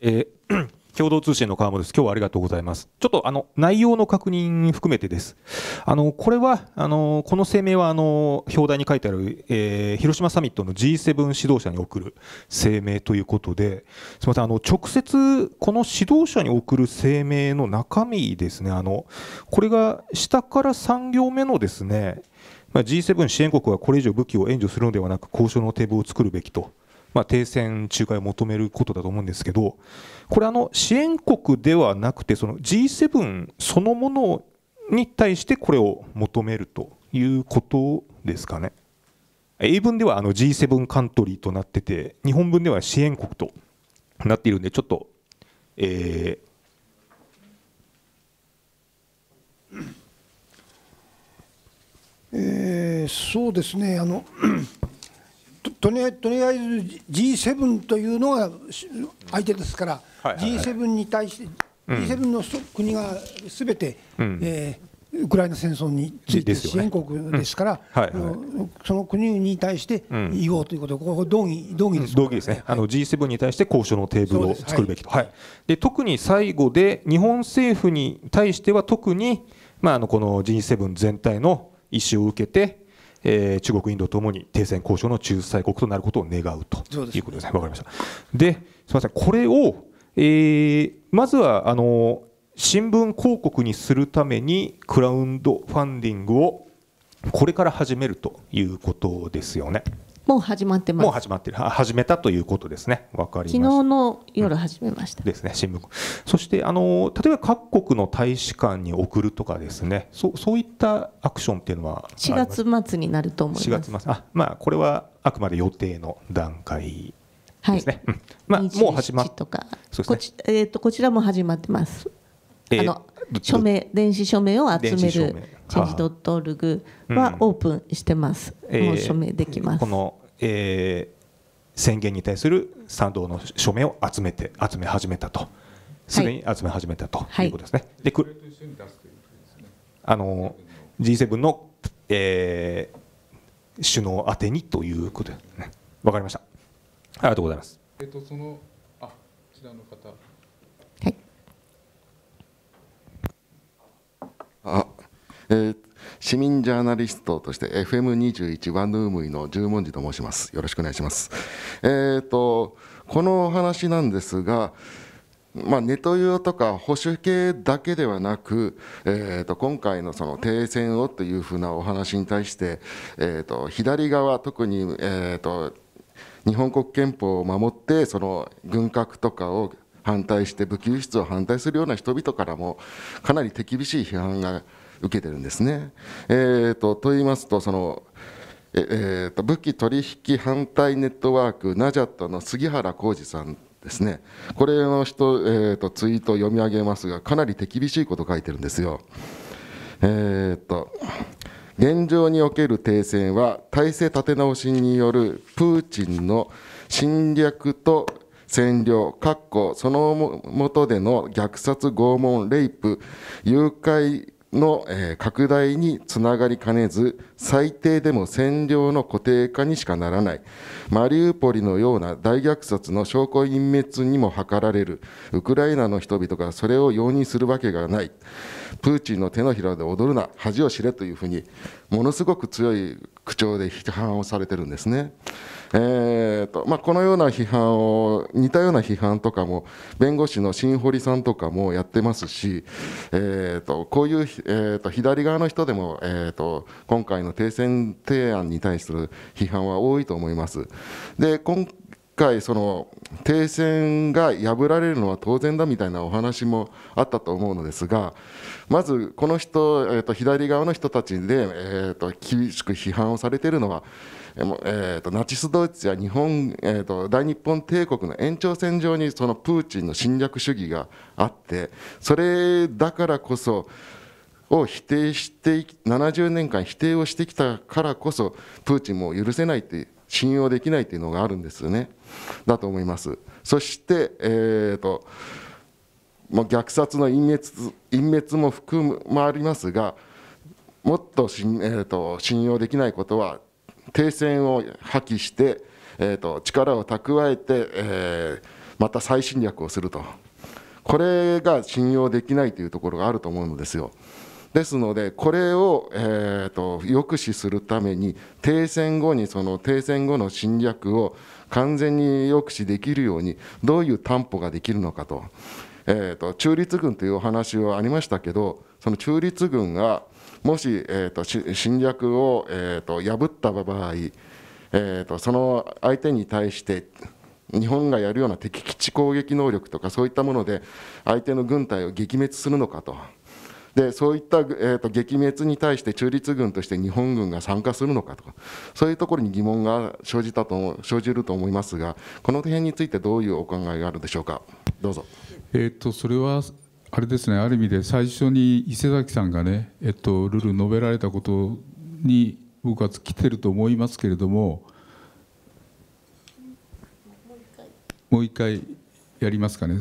えー、<clears throat> 共同通信の川本です。今日はありがとうございます。ちょっとあの内容の確認含めてです。あのこれはあのこの声明はあの表題に書いてある、えー、広島サミットの G7 指導者に送る声明ということで、すみませんあの直接この指導者に送る声明の中身ですね。あのこれが下から3行目のですね。ま G7 支援国はこれ以上武器を援助するのではなく交渉のテーブルを作るべきと。まあ、停戦仲介を求めることだと思うんですけど、これ、支援国ではなくて、G7 そのものに対してこれを求めるということですかね。英文ではあの G7 カントリーとなってて、日本文では支援国となっているんで、ちょっと、えーえー、そうですねあのとりあえず G7 というのが相手ですから、はいはいはい、G7 に対して、うん、G7 の国がすべて、うん、えー、ウクライナ戦争について支援国ですから、ねうんはいはい、その国に対して言おうということ、ここ同義同義です、ね、同義ですね、はい、あの G7 に対して交渉のテーブルを作るべきと、はい、はい、で特に最後で、日本政府に対しては特に、まあ、あのこの G7 全体の意思を受けて、えー、中国、インドともに停戦交渉の仲裁国となることを願うということですね、わ、ね、かりました。ですみませんこれを、えー、まずはあの新聞広告にするためにクラウドファンディングをこれから始めるということですよね。もう始まってます。もう始まってる。始めたということですね。わかりました。昨日の夜始めました。うん、ですね、新聞。そして、あの、例えば各国の大使館に送るとかですね、そうそういったアクションっていうのは四月末になると思います。4月末。あ、まあ、これはあくまで予定の段階ですね。はい、うん、まあ、もう始まっとか、そうですね。えっ、ー、と、こちらも始まってます。あの署名電子署名を集めるチェンジドットオグはオープンしてます、うん、もう署名できます、えー、この、えー、宣言に対する賛同の署名を集めて集め始めたとすでに集め始めたということですね、はい、でくあの G7 の、えー、首脳宛てにということでねわかりましたありがとうございますえっとそのあ、えー、市民ジャーナリストとして FM21 ワンルームイの十文字と申します。よろしくお願いします。えっ、ー、と、このお話なんですが、まあ、ネトウヨとか保守系だけではなく、えー、と今回のその停戦をというふうなお話に対して、えー、と左側、特に、えー、と日本国憲法を守ってその軍拡とかを反対して武器輸出を反対するような人々からもかなり手厳しい批判が受けてるんですね。えーと、と言いますとそのえーと、武器取引反対ネットワークナジャットの杉原浩二さんですねこれの人、えーと、ツイートを読み上げますがかなり手厳しいこと書いてるんですよ。えーと現状における停戦は体制立て直しによるプーチンの侵略と占領、そのもとでの虐殺、拷問、レイプ、誘拐の、拡大につながりかねず、最低でも占領の固定化にしかならない、マリウポリのような大虐殺の証拠隠滅にも図られる、ウクライナの人々がそれを容認するわけがない。プーチンの手のひらで踊るな、恥を知れというふうに、ものすごく強い口調で批判をされてるんですね。えーとまあ、このような批判を、似たような批判とかも、弁護士の新堀さんとかもやってますし、えーと、こういう、えーと、と左側の人でも、えーと、今回の停戦提案に対する批判は多いと思います。で今回停戦が破られるのは当然だみたいなお話もあったと思うのですがまずこの人、えー、と左側の人たちで、えー、と厳しく批判をされているのは、えー、とナチス・ドイツや日本、えー、と大日本帝国の延長線上にそのプーチンの侵略主義があってそれだからこそを否定して70年間否定をしてきたからこそプーチンも許せないって信用できないというのがあるんですよね。だと思います。そして、えーとまあ、虐殺の隠滅隠滅も含むまりますが、もっとし、えーと、信用できないことは、停戦を破棄して、えーと、力を蓄えて、えー、また再侵略をすると、これが信用できないというところがあると思うんですよ。ですので、これを、えーと、抑止するために、停戦後にその停戦後の侵略を完全に抑止できるように、どういう担保ができるのかと、えーと、中立軍というお話はありましたけど、その中立軍がもし、えーと、侵略を、えー、と破った場合、えーと、その相手に対して、日本がやるような敵基地攻撃能力とかそういったもので相手の軍隊を撃滅するのかと。でそういった、えーと、撃滅に対して中立軍として日本軍が参加するのかとかそういうところに疑問が生じたと生じると思いますがこの点についてどういうお考えがあるでしょうかどうぞ。えーと、それはあれですねある意味で最初に伊勢崎さんがね、えっと、ルール述べられたことに僕は来てると思いますけれどももう一回やりますかね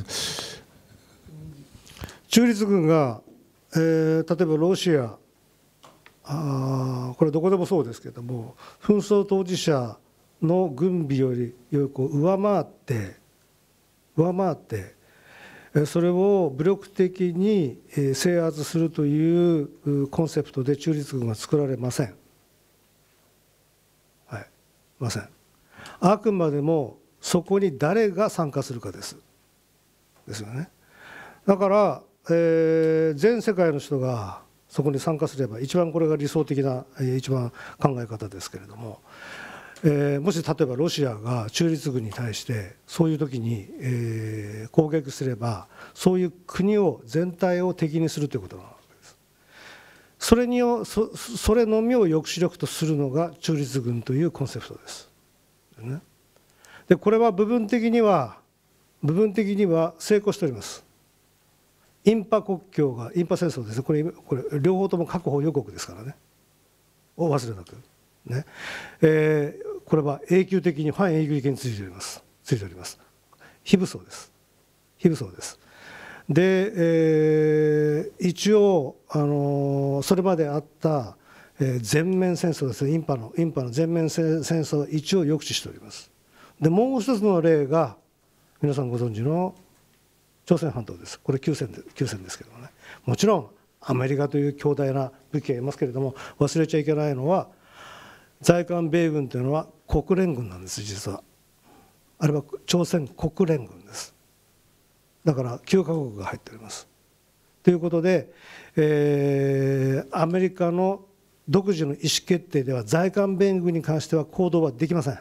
中立軍がえー、例えばロシアあこれどこでもそうですけども紛争当事者の軍備よりよく上回って上回ってそれを武力的に制圧するというコンセプトで中立軍は作られません。はい、ません。あくまでもそこに誰が参加するかです。ですよね。だからえー、全世界の人がそこに参加すれば一番これが理想的な、えー、一番考え方ですけれども、えー、もし例えばロシアが中立軍に対してそういう時に、えー、攻撃すればそういう国を全体を敵にするということなわけです。それにそそれのみを抑止力とするのが中立軍というコンセプトです。ね、でこれは部分的には部分的には成功しております。インパ国境がインパ戦争ですねこれこれ両方とも核保有国ですからねを忘れなく、ねえー、これは永久的に半永久的についておりますついております非武装です非武装ですで、えー、一応、あのー、それまであった、えー、全面戦争ですねインパのインパの全面戦争は一応抑止しておりますでもう一つの例が皆さんご存知の朝鮮半島ですこれ休戦で休戦ですけどもねもちろんアメリカという強大な武器がいますけれども忘れちゃいけないのは在韓米軍というのは国連軍なんです実はあれは朝鮮国連軍ですだから9カ国が入っておりますということで、えー、アメリカの独自の意思決定では在韓米軍に関しては行動はできません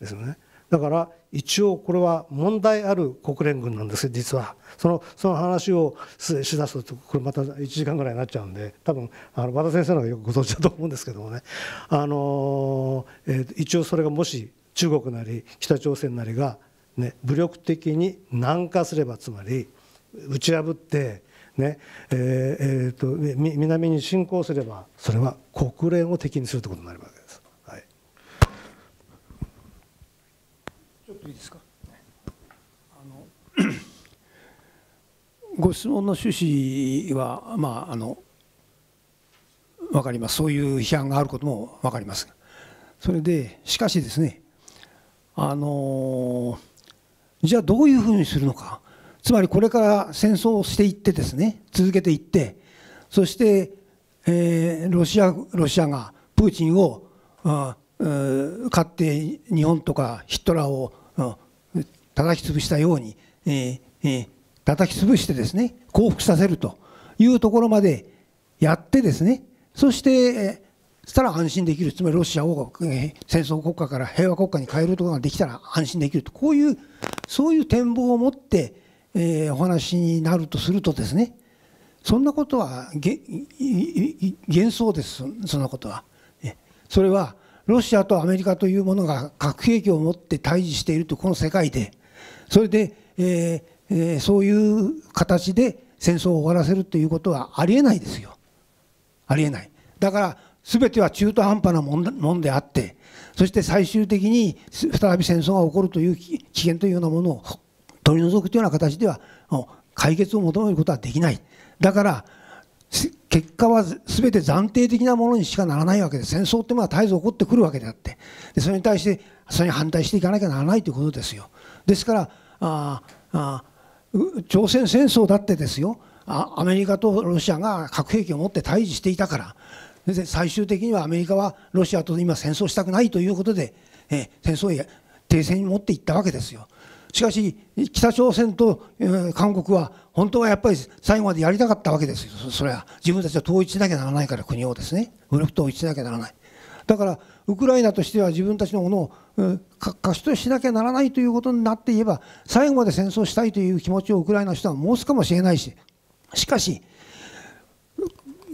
ですよねだから一応これは問題ある国連軍なんです実はそのその話をしだすとこれまた1時間ぐらいになっちゃうんで多分あの和田先生の方がよくご存知だと思うんですけどもね、あのえー、一応それがもし中国なり北朝鮮なりが、ね、武力的に南下すればつまり打ち破ってねえーえーと、と南に侵攻すればそれは国連を敵にするということになります。ご質問の趣旨は、まあ、あの分かります、そういう批判があることも分かります。それで、しかしですね、あのじゃあどういうふうにするのか、つまりこれから戦争をしていってですね、続けていって、そして、えー、ロシアロシアがプーチンをあ勝って日本とかヒットラーを叩き潰したように、えーえー、叩き潰してですね降伏させるというところまでやってですねそしてしたら安心できるつまりロシアを戦争国家から平和国家に変えることができたら安心できるとこういうそういう展望を持って、えー、お話になるとするとですねそんなことは幻想ですそんなことは。それはロシアとアメリカというものが核兵器を持って対峙しているとこの世界でそれで、えー、えー、そういう形で戦争を終わらせるということはありえないですよ。ありえない。だから全ては中途半端なもんであってそして最終的に再び戦争が起こるという危険というようなものを取り除くというような形では解決を求めることはできない。だから結果は全て暫定的なものにしかならないわけで戦争ってまあ絶えず起こってくるわけであってでそれに対してそれに反対していかなきゃならないということですよ。ですからああ朝鮮戦争だってですよアメリカとロシアが核兵器を持って対峙していたから最終的にはアメリカはロシアと今戦争したくないということで、え戦争へ停戦に持っていったわけですよ。しかし北朝鮮と、韓国は本当はやっぱり最後までやりたかったわけですよそれは自分たちは統一しなきゃならないから国をですね武力統一しなきゃならないだからウクライナとしては自分たちのものを貸しとしなきゃならないということになっていえば最後まで戦争したいという気持ちをウクライナの人は申すかもしれないししかし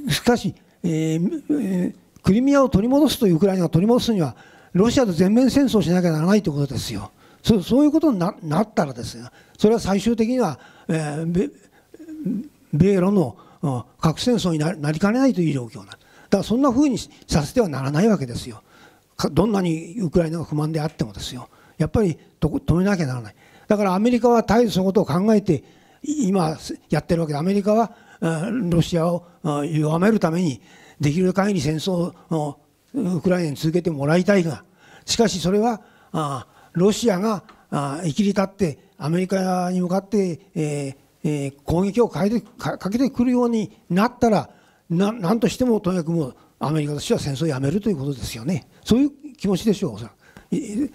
しかし、えーえー、クリミアを取り戻すというウクライナが取り戻すにはロシアと全面戦争しなきゃならないということですよそそういうことにななったらですそれは最終的には、えー、米米ロの核戦争になりかねないという状況だだからそんなふうにさせてはならないわけですよ。どんなにウクライナが不満であってもですよやっぱり止めなきゃならないだからアメリカは絶えずそのことを考えて今やってるわけでアメリカはロシアを弱めるためにできる限り戦争をウクライナに続けてもらいたいがしかしそれはロシアが生きり立ってアメリカに向かって、え攻撃をかけてくるようになったら何としてもとにかくもうアメリカとしては戦争をやめるということですよね、そういう気持ちでしょう、おそらく。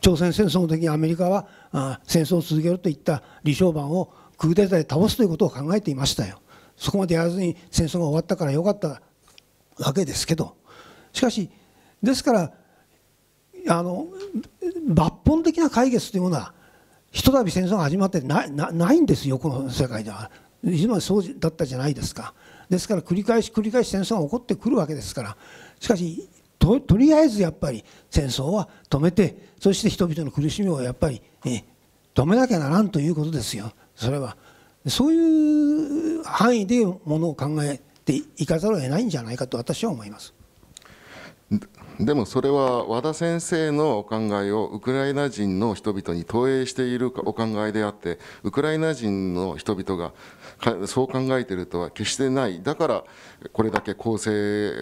朝鮮戦争の時にアメリカはあ戦争を続けるといった李承晩をクーデターで倒すということを考えていましたよ。そこまでやらずに戦争が終わったからよかったわけですけどしかしですからあの抜本的な解決というものはひとたび戦争が始まってないんですよこの世界では。いつまでそうだったじゃないですか。ですから繰り返し繰り返し戦争が起こってくるわけですからしかしととりあえずやっぱり戦争は止めてそして人々の苦しみをやっぱり、ね、止めなきゃならんということですよそれはそういう範囲でものを考えていかざるを得ないんじゃないかと私は思います。でもそれは和田先生のお考えをウクライナ人の人々に投影しているお考えであってウクライナ人の人々がそう考えているとは決してない、だからこれだけ構成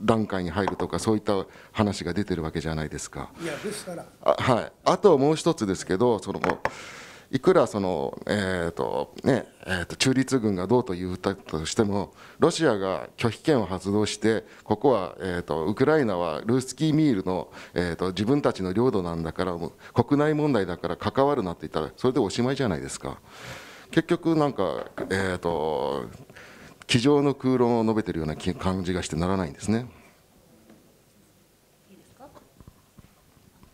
段階に入るとか、そういった話が出てるわけじゃないですか。いやですからあ,、はい、あともう一つですけど、そのいくらその、えーとねえーと、中立軍がどうというたとしても、ロシアが拒否権を発動して、ここは、えーと、ウクライナはルースキーミールの、えーと自分たちの領土なんだから、国内問題だから関わるなって言ったら、それでおしまいじゃないですか。結局なんかえっ、ー、と机上の空論を述べているような感じがしてならないんですね。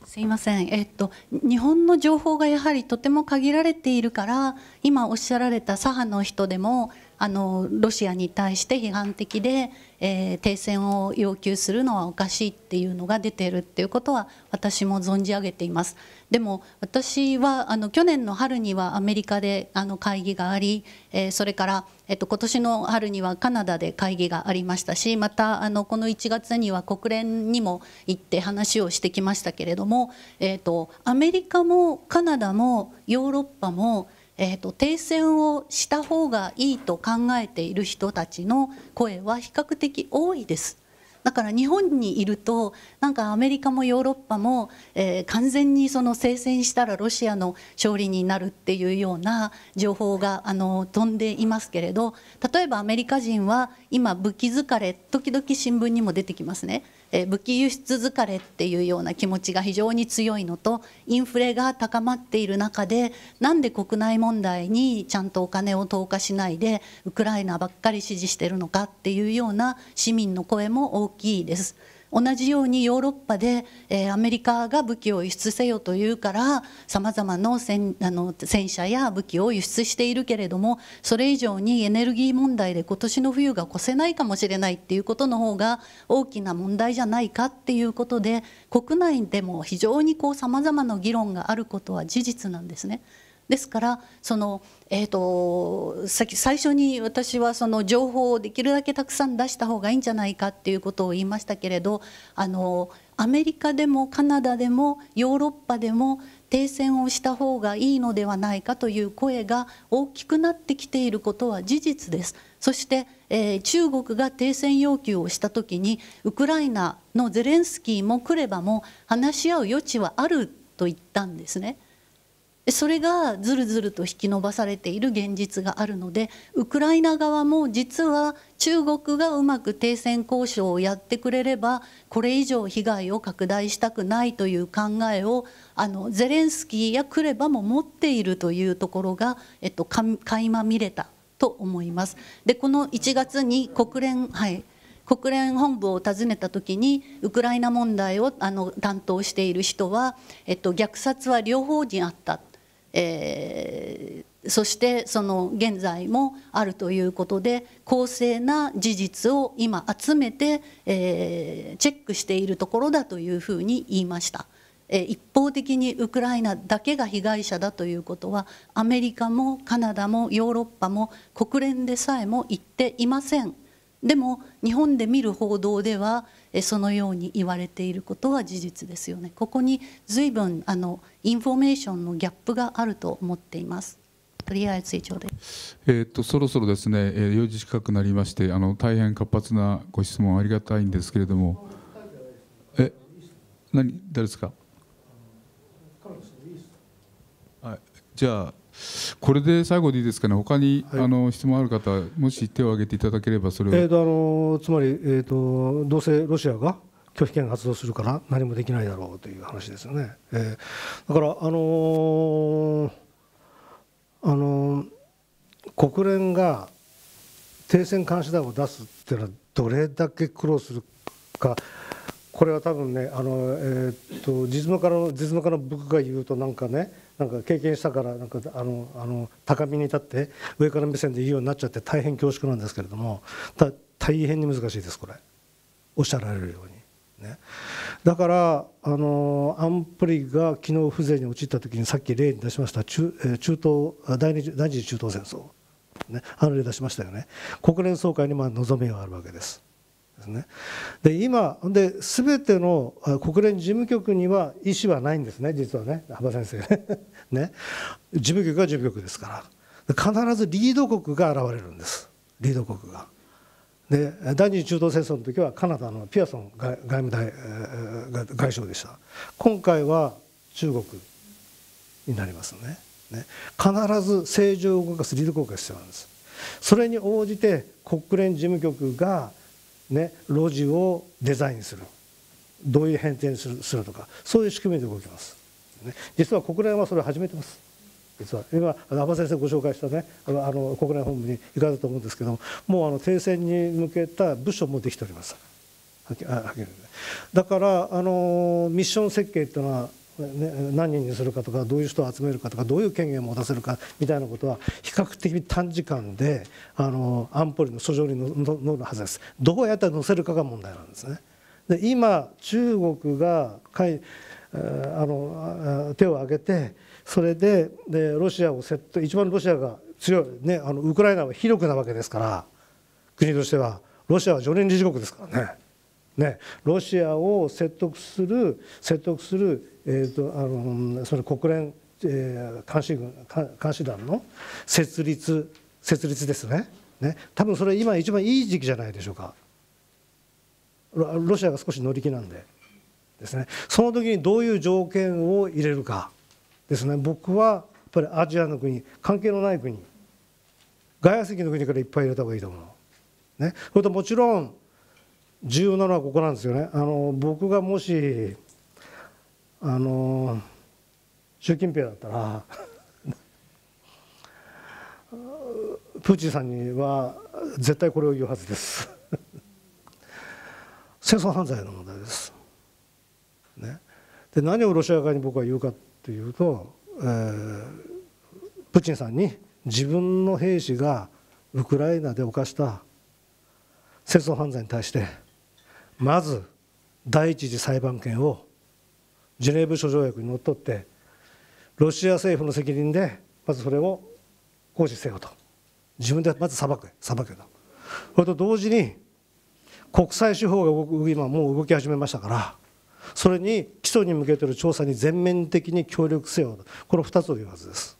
すいません、えっと、日本の情報がやはりとても限られているから今おっしゃられた左派の人でもあのロシアに対して批判的で、えー、停戦を要求するのはおかしいっていうのが出てるっていうことは私も存じ上げています。でも私はあの去年の春にはアメリカであの会議があり、えー、それから、えっと、今年の春にはカナダで会議がありましたしまたあのこの1月には国連にも行って話をしてきましたけれども、えーとアメリカもカナダもヨーロッパもえーと、停戦をした方がいいと考えている人たちの声は比較的多いです。だから日本にいるとなんかアメリカもヨーロッパも、えー、完全にその聖戦したらロシアの勝利になるっていうような情報があの飛んでいますけれど例えばアメリカ人は今武器疲れ時々新聞にも出てきますねえ武器輸出疲れっていうような気持ちが非常に強いのとインフレが高まっている中でなんで国内問題にちゃんとお金を投下しないでウクライナばっかり支持してるのかっていうような市民の声も大きいです。同じようにヨーロッパで、えー、アメリカが武器を輸出せよというからさまざまな戦あの戦車や武器を輸出しているけれどもそれ以上にエネルギー問題で今年の冬が越せないかもしれないっていうことの方が大きな問題じゃないかっていうことで国内でも非常にさまざまな議論があることは事実なんですね。ですからそのえーと、と最初に私はその情報をできるだけたくさん出した方がいいんじゃないかっていうことを言いましたけれどあのアメリカでもカナダでもヨーロッパでも停戦をした方がいいのではないかという声が大きくなってきていることは事実です。そして、えー、中国が停戦要求をした時にウクライナのゼレンスキーもクレバも話し合う余地はあると言ったんですね。でそれがずるずると引き伸ばされている現実があるのでウクライナ側も実は中国がうまく停戦交渉をやってくれればこれ以上被害を拡大したくないという考えをあのゼレンスキーやクレバも持っているというところが、えっと、か垣間見れたと思います。でこの1月に国連、はい国連本部を訪ねた時にウクライナ問題をあの担当している人は、えっと、虐殺は両方にあったえー、そしてその現在もあるということで公正な事実を今集めて、えー、チェックしているところだというふうに言いました。一方的にウクライナだけが被害者だということはアメリカもカナダもヨーロッパも国連でさえも言っていません。でも日本で見る報道ではそのように言われていることは事実ですよねここに随分あのインフォメーションのギャップがあると思っていますとりあえず以上で、えーと、とそろそろですね4時近くなりましてあの大変活発なご質問ありがたいんですけれどもえ何誰ですかはいじゃあこれで最後でいいですかね、他に、はい、あの質問ある方、もし手を挙げていただければ、それを、えーつまり、えーと、どうせロシアが拒否権発動するから何もできないだろうという話ですよね。えー、だから、あのー、あのー、国連が停戦監視団を出すっていうのは、どれだけ苦労するか。これは多分ねあの、えーと、と実務家の実務家の僕が言うとなんかねなんか経験したからなんかあのあの高みに立って上から目線で言うようになっちゃって大変恐縮なんですけれども大変に難しいですこれおっしゃられるように。ね、だからあのアンプリが機能不全に陥った時にさっき例に出しました中中東第二第二次中東戦争、ね、あの例出しましたよね国連総会にまあ望みがあるわけです。ですね、で今で全ての国連事務局には意思はないんですね実はね幅先生ね。ね、事務局は事務局ですから必ずリード国が現れるんですリード国が。で第二次中東戦争の時はカナダのピアソン外務大、えー、外相でした今回は中国になりますねね必ず政治を動かすリード国が必要なんですそれに応じて国連事務局が、ね、路地をデザインするどういう変遷するするとかそういう仕組みで動きますね実は国連はそれを始めてます実は今阿波先生ご紹介したねあの国連本部に行かれたと思うんですけどももうあの停戦に向けた部署もできておりますだからあのミッション設計っていうのはね、何人にするかとかどういう人を集めるかとかどういう権限を持たせるかみたいなことは比較的短時間であの安保理の訴状に乗るはずですどうやって乗せるかが問題なんですね。で今中国があの手を挙げてそれででロシアを説得一番ロシアが強い、ね、あのウクライナは広くなわけですから国としてはロシアは常任理事国ですからね。ね、ロシアを説得する説得する、えーと、あのそれ国連、えー、監視軍監視団の設立設立ですねね多分それ今一番いい時期じゃないでしょうかロシアが少し乗り気なんで。ですねその時にどういう条件を入れるかですね僕はやっぱりアジアの国関係のない国外野席の国からいっぱい入れた方がいいと思う。ね、それともちろん重要なのはここなんですよね。あの僕がもしあの習近平だったら <laughs> プーチンさんには絶対これを言うはずです <laughs> 戦争犯罪の問題ですで何をロシア側に僕は言うかというと、えー、プーチンさんに自分の兵士がウクライナで犯した戦争犯罪に対してまず第一次裁判権をジュネーブ諸条約にのっとってロシア政府の責任でまずそれを行使せよと自分でまず裁く裁けとそれと同時に国際司法が動く今もう動き始めましたからそれに基礎に向けての調査に全面的に協力せよこの2つを言うはずです。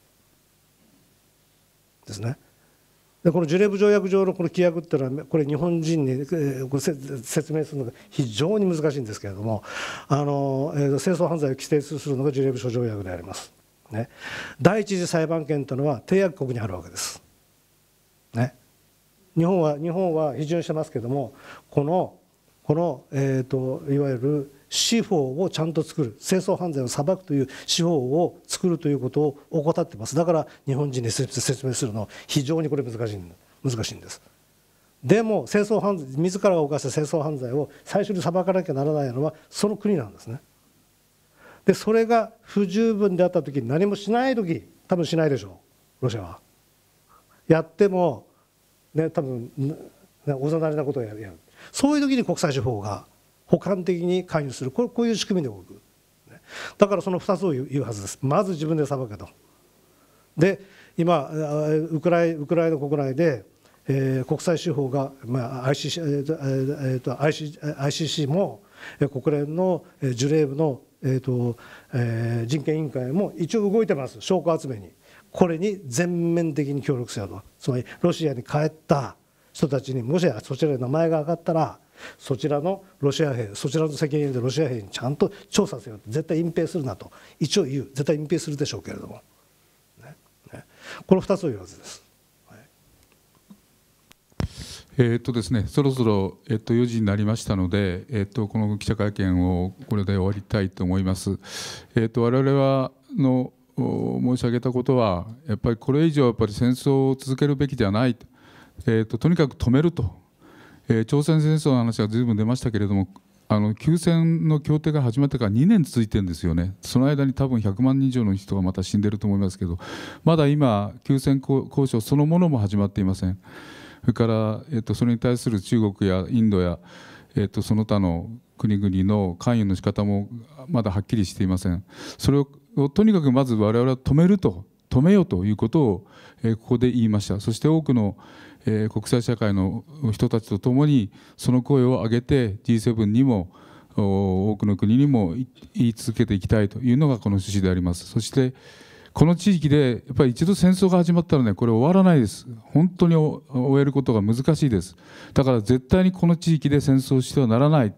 ですね。でこのジュネーブ条約上のこの規約っていうのはこれ日本人に、えー、これ説明するのが非常に難しいんですけれどもあの、えー、戦争犯罪を規定するのがジュネーブ諸条約であります。ね、第一次裁判権というのは締約国にあるわけです。ね、日本は日本は批准してますけどもこのこの、えーといわゆる司法をちゃんと作る戦争犯罪を裁くという司法を作るということを怠ってますだから日本人に説明するのは非常にこれ難しい難しいんですでも戦争犯罪自らが犯した戦争犯罪を最初に裁かなきゃならないのはその国なんですねでそれが不十分であった時に何もしない時多分しないでしょうロシアはやってもね多分ねおざなりなことをやるそういう時に国際司法が補完的に関与するこれこういう仕組みで動くだからその2つを言うはずですまず自分で裁けとで今ウクライウクライナ国内で、えー、国際司法が、まあ ICC えー、と ICC も国連のジュレーブの、えーとえー、人権委員会も一応動いてます証拠集めにこれに全面的に協力せよとつまりロシアに帰った人たちにもしそちらに名前が上がったらそちらのロシア兵そちらの責任でロシア兵にちゃんと調査せよ絶対隠蔽するなと一応言う絶対隠蔽するでしょうけれども、ねね、この2つを言うはずです。えー、っとですね、そろそろ、えっと、4時になりましたので、えっと、この記者会見をこれで終わりたいと思います。えっと、我々はの申し上げたことは、やっぱりこれ以上やっぱり戦争を続けるべきではない、えーととにかく止めるとえー、朝鮮戦争の話はずいぶん出ましたけれども、あの休戦の協定が始まってから2年続いてるんですよね、その間に多分100万人以上の人がまた死んでると思いますけど、まだ今、休戦交渉そのものも始まっていません、それから、えっと、それに対する中国やインドや、えっと、その他の国々の関与の仕方もまだはっきりしていません、それをとにかくまず我々は止めると、止めようということを、えここで言いました、そして多くの、えー、国際社会の人たちとともにその声を上げて G7 にも多くの国にも言い続けていきたいというのがこの趣旨であります。そしてこの地域でやっぱり一度戦争が始まったらねこれ終わらないです本当に終えることが難しいですだから絶対にこの地域で戦争してはならない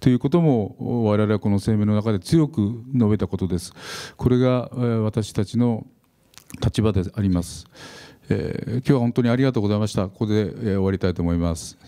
ということも我々はこの声明の中で強く述べたことですこれが私たちの立場であります。えー、今日は本当にありがとうございました。ここで、えー、終わりたいと思います。